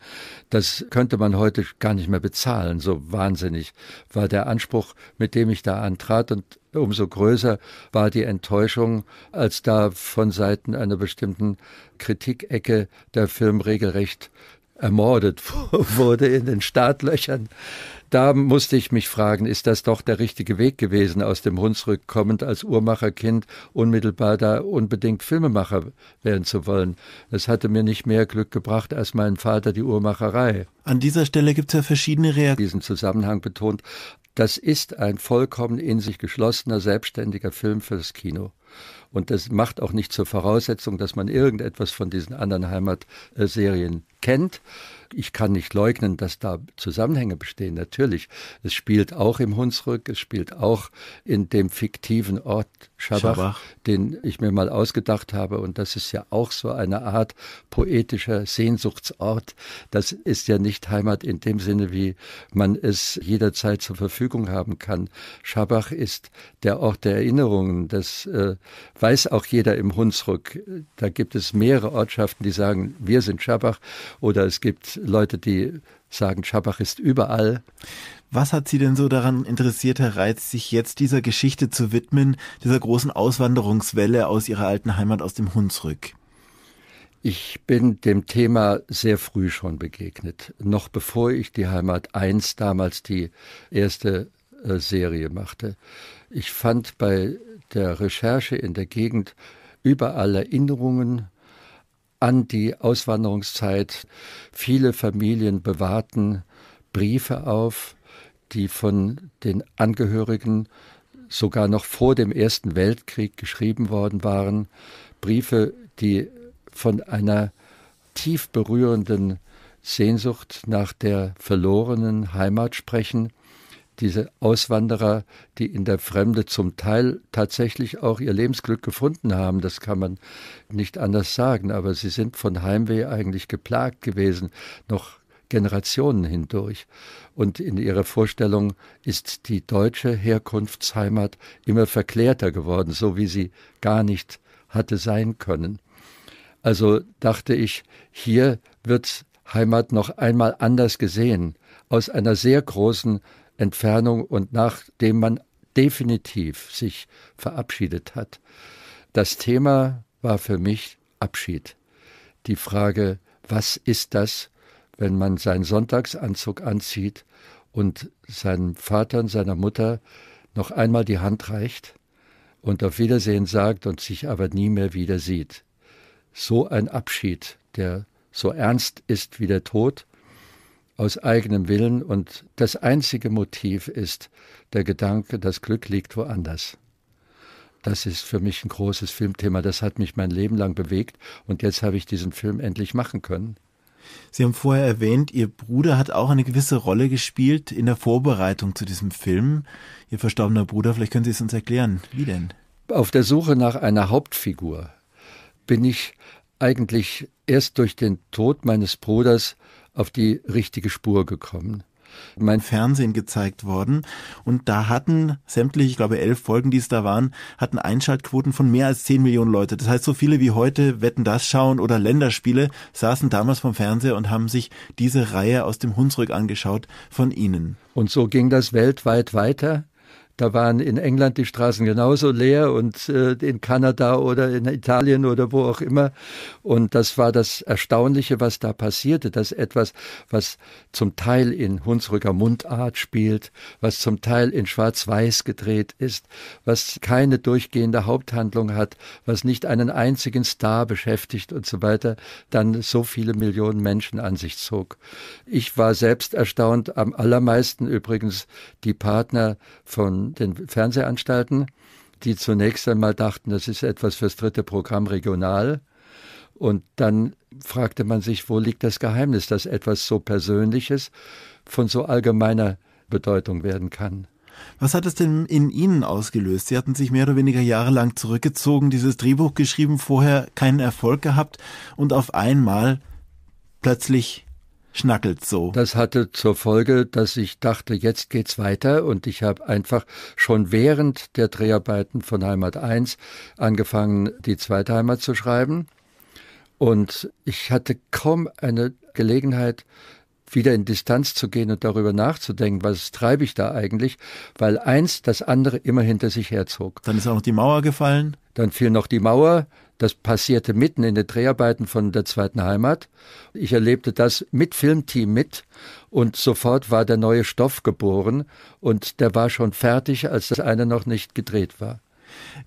das könnte man heute gar nicht mehr bezahlen. So wahnsinnig war der Anspruch, mit dem ich da antrat und umso größer war die Enttäuschung, als da von Seiten einer bestimmten Kritikecke der Film regelrecht ermordet wurde in den Startlöchern. Da musste ich mich fragen, ist das doch der richtige Weg gewesen, aus dem Hunsrück kommend als Uhrmacherkind unmittelbar da unbedingt Filmemacher werden zu wollen. Das hatte mir nicht mehr Glück gebracht als meinem Vater die Uhrmacherei. An dieser Stelle gibt es ja verschiedene Reaktionen. Diesen Zusammenhang betont. Das ist ein vollkommen in sich geschlossener, selbstständiger Film für das Kino. Und das macht auch nicht zur Voraussetzung, dass man irgendetwas von diesen anderen Heimatserien kennt. Ich kann nicht leugnen, dass da Zusammenhänge bestehen, natürlich. Es spielt auch im Hunsrück, es spielt auch in dem fiktiven Ort Schabach, Schabach, den ich mir mal ausgedacht habe. Und das ist ja auch so eine Art poetischer Sehnsuchtsort. Das ist ja nicht Heimat in dem Sinne, wie man es jederzeit zur Verfügung haben kann. Schabach ist der Ort der Erinnerungen. Das äh, weiß auch jeder im Hunsrück. Da gibt es mehrere Ortschaften, die sagen, wir sind Schabach. Oder es gibt Leute, die sagen, Schabach ist überall. Was hat Sie denn so daran interessiert, Herr Reitz, sich jetzt dieser Geschichte zu widmen, dieser großen Auswanderungswelle aus Ihrer alten Heimat aus dem Hunsrück? Ich bin dem Thema sehr früh schon begegnet, noch bevor ich die Heimat 1 damals die erste äh, Serie machte. Ich fand bei der Recherche in der Gegend überall Erinnerungen, an die Auswanderungszeit viele Familien bewahrten Briefe auf, die von den Angehörigen sogar noch vor dem Ersten Weltkrieg geschrieben worden waren, Briefe, die von einer tief berührenden Sehnsucht nach der verlorenen Heimat sprechen, diese Auswanderer, die in der Fremde zum Teil tatsächlich auch ihr Lebensglück gefunden haben, das kann man nicht anders sagen, aber sie sind von Heimweh eigentlich geplagt gewesen, noch Generationen hindurch. Und in ihrer Vorstellung ist die deutsche Herkunftsheimat immer verklärter geworden, so wie sie gar nicht hatte sein können. Also dachte ich, hier wird Heimat noch einmal anders gesehen, aus einer sehr großen Entfernung und nachdem man definitiv sich verabschiedet hat. Das Thema war für mich Abschied. Die Frage, was ist das, wenn man seinen Sonntagsanzug anzieht und seinem Vater und seiner Mutter noch einmal die Hand reicht und auf Wiedersehen sagt und sich aber nie mehr wieder sieht. So ein Abschied, der so ernst ist wie der Tod aus eigenem Willen und das einzige Motiv ist der Gedanke, das Glück liegt woanders. Das ist für mich ein großes Filmthema. Das hat mich mein Leben lang bewegt und jetzt habe ich diesen Film endlich machen können. Sie haben vorher erwähnt, Ihr Bruder hat auch eine gewisse Rolle gespielt in der Vorbereitung zu diesem Film. Ihr verstorbener Bruder, vielleicht können Sie es uns erklären. Wie denn? Auf der Suche nach einer Hauptfigur bin ich eigentlich erst durch den Tod meines Bruders auf die richtige Spur gekommen. Mein Fernsehen gezeigt worden und da hatten sämtliche, ich glaube elf Folgen, die es da waren, hatten Einschaltquoten von mehr als zehn Millionen Leute. Das heißt, so viele wie heute Wetten das schauen oder Länderspiele saßen damals vom Fernseher und haben sich diese Reihe aus dem Hunsrück angeschaut von ihnen. Und so ging das weltweit weiter. Da waren in England die Straßen genauso leer und äh, in Kanada oder in Italien oder wo auch immer. Und das war das Erstaunliche, was da passierte, dass etwas, was zum Teil in Hunsrücker Mundart spielt, was zum Teil in Schwarz-Weiß gedreht ist, was keine durchgehende Haupthandlung hat, was nicht einen einzigen Star beschäftigt und so weiter, dann so viele Millionen Menschen an sich zog. Ich war selbst erstaunt, am allermeisten übrigens die Partner von den Fernsehanstalten, die zunächst einmal dachten, das ist etwas fürs dritte Programm regional. Und dann fragte man sich, wo liegt das Geheimnis, dass etwas so Persönliches von so allgemeiner Bedeutung werden kann. Was hat es denn in Ihnen ausgelöst? Sie hatten sich mehr oder weniger jahrelang zurückgezogen, dieses Drehbuch geschrieben, vorher keinen Erfolg gehabt und auf einmal plötzlich schnackelt so. Das hatte zur Folge, dass ich dachte, jetzt geht's weiter und ich habe einfach schon während der Dreharbeiten von Heimat 1 angefangen, die zweite Heimat zu schreiben. Und ich hatte kaum eine Gelegenheit, wieder in Distanz zu gehen und darüber nachzudenken, was treibe ich da eigentlich, weil eins das andere immer hinter sich herzog. Dann ist auch noch die Mauer gefallen. Dann fiel noch die Mauer, das passierte mitten in den Dreharbeiten von der zweiten Heimat. Ich erlebte das mit Filmteam mit und sofort war der neue Stoff geboren und der war schon fertig, als das eine noch nicht gedreht war.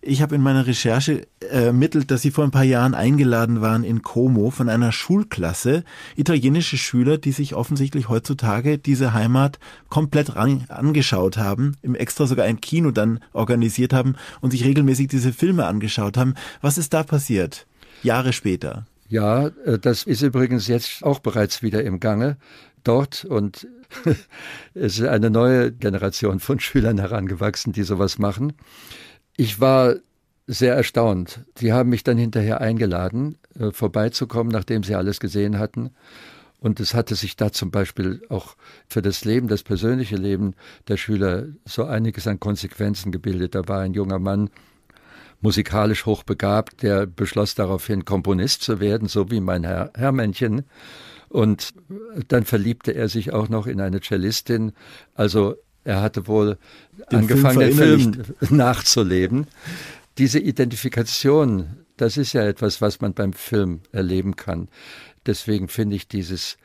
Ich habe in meiner Recherche äh, ermittelt, dass Sie vor ein paar Jahren eingeladen waren in Como von einer Schulklasse, italienische Schüler, die sich offensichtlich heutzutage diese Heimat komplett angeschaut haben, im extra sogar ein Kino dann organisiert haben und sich regelmäßig diese Filme angeschaut haben. Was ist da passiert? Jahre später. Ja, äh, das ist übrigens jetzt auch bereits wieder im Gange dort und es ist eine neue Generation von Schülern herangewachsen, die sowas machen ich war sehr erstaunt. Sie haben mich dann hinterher eingeladen, äh, vorbeizukommen, nachdem sie alles gesehen hatten. Und es hatte sich da zum Beispiel auch für das Leben, das persönliche Leben der Schüler so einiges an Konsequenzen gebildet. Da war ein junger Mann, musikalisch hochbegabt, der beschloss daraufhin, Komponist zu werden, so wie mein Herr Herrmännchen. Und dann verliebte er sich auch noch in eine Cellistin. Also er hatte wohl Den angefangen, den Film nachzuleben. Diese Identifikation, das ist ja etwas, was man beim Film erleben kann. Deswegen finde ich dieses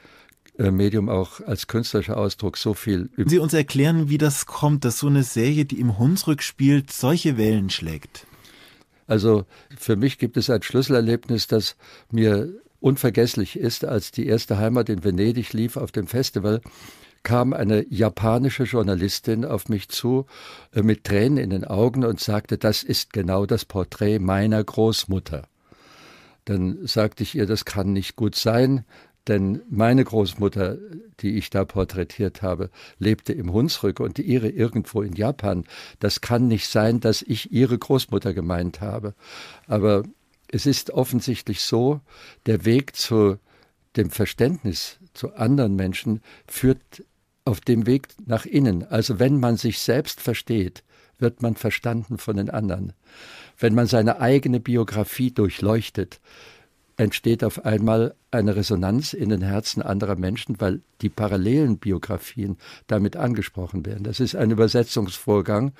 äh, Medium auch als künstlerischer Ausdruck so viel übt. Sie uns erklären, wie das kommt, dass so eine Serie, die im Hunsrück spielt, solche Wellen schlägt. Also für mich gibt es ein Schlüsselerlebnis, das mir unvergesslich ist, als die erste Heimat in Venedig lief auf dem Festival kam eine japanische Journalistin auf mich zu äh, mit Tränen in den Augen und sagte, das ist genau das Porträt meiner Großmutter. Dann sagte ich ihr, das kann nicht gut sein, denn meine Großmutter, die ich da porträtiert habe, lebte im Hunsrück und die ihre irgendwo in Japan. Das kann nicht sein, dass ich ihre Großmutter gemeint habe. Aber es ist offensichtlich so, der Weg zu dem Verständnis zu anderen Menschen führt auf dem Weg nach innen. Also wenn man sich selbst versteht, wird man verstanden von den anderen. Wenn man seine eigene Biografie durchleuchtet, entsteht auf einmal eine Resonanz in den Herzen anderer Menschen, weil die parallelen Biografien damit angesprochen werden. Das ist ein Übersetzungsvorgang,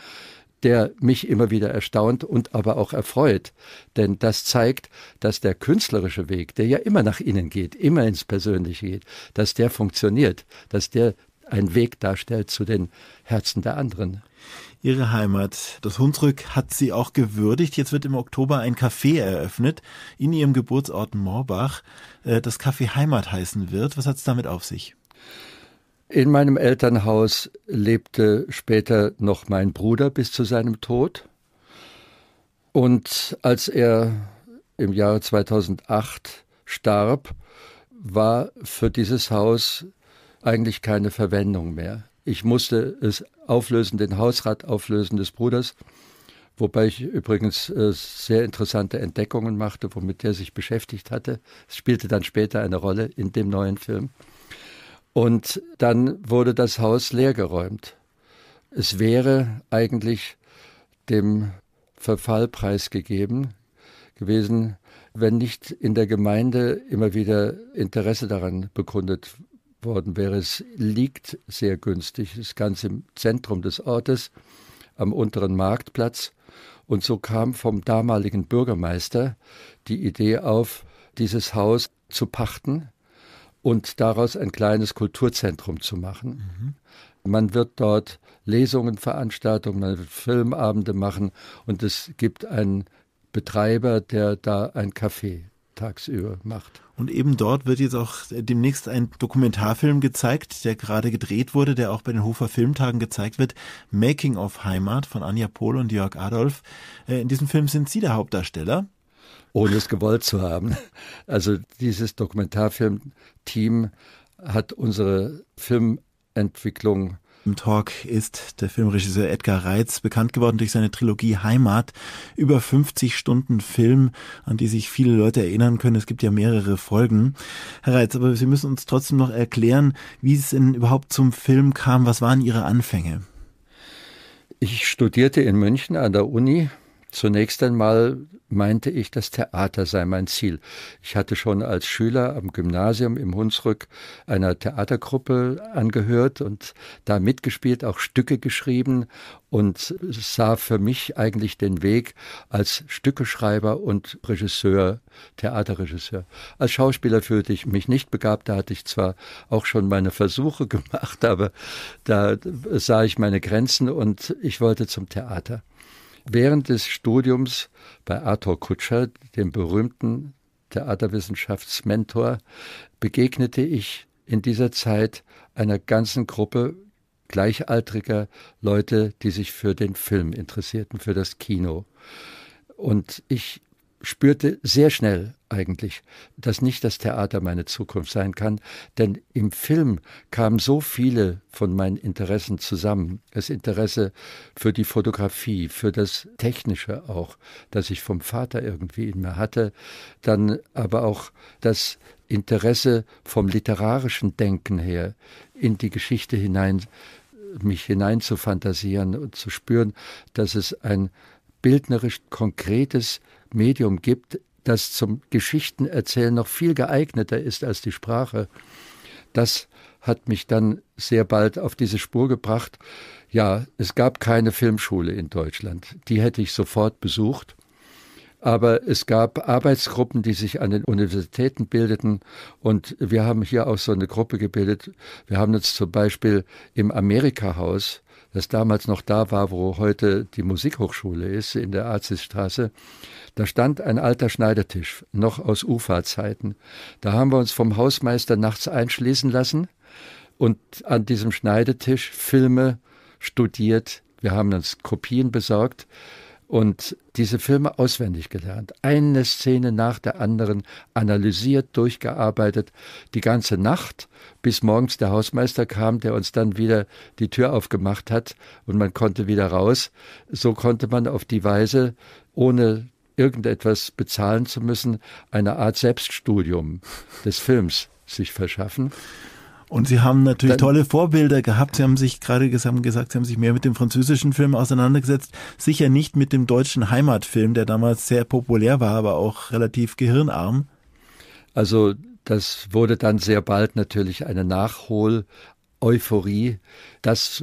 der mich immer wieder erstaunt und aber auch erfreut. Denn das zeigt, dass der künstlerische Weg, der ja immer nach innen geht, immer ins Persönliche geht, dass der funktioniert, dass der ein Weg darstellt zu den Herzen der anderen. Ihre Heimat, das Hunsrück, hat Sie auch gewürdigt. Jetzt wird im Oktober ein Café eröffnet in Ihrem Geburtsort Morbach, äh, das Café Heimat heißen wird. Was hat es damit auf sich? In meinem Elternhaus lebte später noch mein Bruder bis zu seinem Tod. Und als er im Jahre 2008 starb, war für dieses Haus eigentlich keine Verwendung mehr. Ich musste es auflösen, den Hausrat auflösen des Bruders, wobei ich übrigens äh, sehr interessante Entdeckungen machte, womit er sich beschäftigt hatte. Es spielte dann später eine Rolle in dem neuen Film. Und dann wurde das Haus leergeräumt. Es wäre eigentlich dem Verfall preisgegeben gewesen, wenn nicht in der Gemeinde immer wieder Interesse daran bekundet worden wäre. Es liegt sehr günstig, ist ganz im Zentrum des Ortes, am unteren Marktplatz. Und so kam vom damaligen Bürgermeister die Idee auf, dieses Haus zu pachten und daraus ein kleines Kulturzentrum zu machen. Mhm. Man wird dort Lesungen, Veranstaltungen, man wird Filmabende machen und es gibt einen Betreiber, der da ein Café tagsüber macht. Und eben dort wird jetzt auch demnächst ein Dokumentarfilm gezeigt, der gerade gedreht wurde, der auch bei den Hofer Filmtagen gezeigt wird. Making of Heimat von Anja Pohl und Jörg Adolf. Äh, in diesem Film sind Sie der Hauptdarsteller. Ohne es gewollt zu haben. Also dieses Dokumentarfilmteam hat unsere Filmentwicklung im Talk ist der Filmregisseur Edgar Reitz bekannt geworden durch seine Trilogie Heimat. Über 50 Stunden Film, an die sich viele Leute erinnern können. Es gibt ja mehrere Folgen. Herr Reitz, aber Sie müssen uns trotzdem noch erklären, wie es denn überhaupt zum Film kam. Was waren Ihre Anfänge? Ich studierte in München an der Uni Zunächst einmal meinte ich, das Theater sei mein Ziel. Ich hatte schon als Schüler am Gymnasium im Hunsrück einer Theatergruppe angehört und da mitgespielt, auch Stücke geschrieben und sah für mich eigentlich den Weg als Stückeschreiber und Regisseur, Theaterregisseur. Als Schauspieler fühlte ich mich nicht begabt, da hatte ich zwar auch schon meine Versuche gemacht, aber da sah ich meine Grenzen und ich wollte zum Theater während des Studiums bei Arthur Kutscher, dem berühmten Theaterwissenschaftsmentor, begegnete ich in dieser Zeit einer ganzen Gruppe gleichaltriger Leute, die sich für den Film interessierten, für das Kino. Und ich spürte sehr schnell, eigentlich, dass nicht das Theater meine Zukunft sein kann, denn im Film kamen so viele von meinen Interessen zusammen. Das Interesse für die Fotografie, für das Technische auch, das ich vom Vater irgendwie in mir hatte, dann aber auch das Interesse vom literarischen Denken her in die Geschichte hinein, mich hinein zu fantasieren und zu spüren, dass es ein bildnerisch konkretes Medium gibt, das zum Geschichtenerzählen noch viel geeigneter ist als die Sprache, das hat mich dann sehr bald auf diese Spur gebracht. Ja, es gab keine Filmschule in Deutschland. Die hätte ich sofort besucht. Aber es gab Arbeitsgruppen, die sich an den Universitäten bildeten. Und wir haben hier auch so eine Gruppe gebildet. Wir haben uns zum Beispiel im Amerika-Haus das damals noch da war, wo heute die Musikhochschule ist, in der Arzisstraße, da stand ein alter Schneidertisch, noch aus UFA-Zeiten. Da haben wir uns vom Hausmeister nachts einschließen lassen und an diesem Schneidetisch Filme studiert. Wir haben uns Kopien besorgt und diese Filme auswendig gelernt. Eine Szene nach der anderen analysiert, durchgearbeitet, die ganze Nacht, bis morgens der Hausmeister kam, der uns dann wieder die Tür aufgemacht hat und man konnte wieder raus. So konnte man auf die Weise, ohne irgendetwas bezahlen zu müssen, eine Art Selbststudium des Films sich verschaffen. Und sie haben natürlich Dann, tolle Vorbilder gehabt. Sie haben sich gerade gesagt, sie haben sich mehr mit dem französischen Film auseinandergesetzt. Sicher nicht mit dem deutschen Heimatfilm, der damals sehr populär war, aber auch relativ gehirnarm. Also das wurde dann sehr bald natürlich eine Nachhol-Euphorie. Das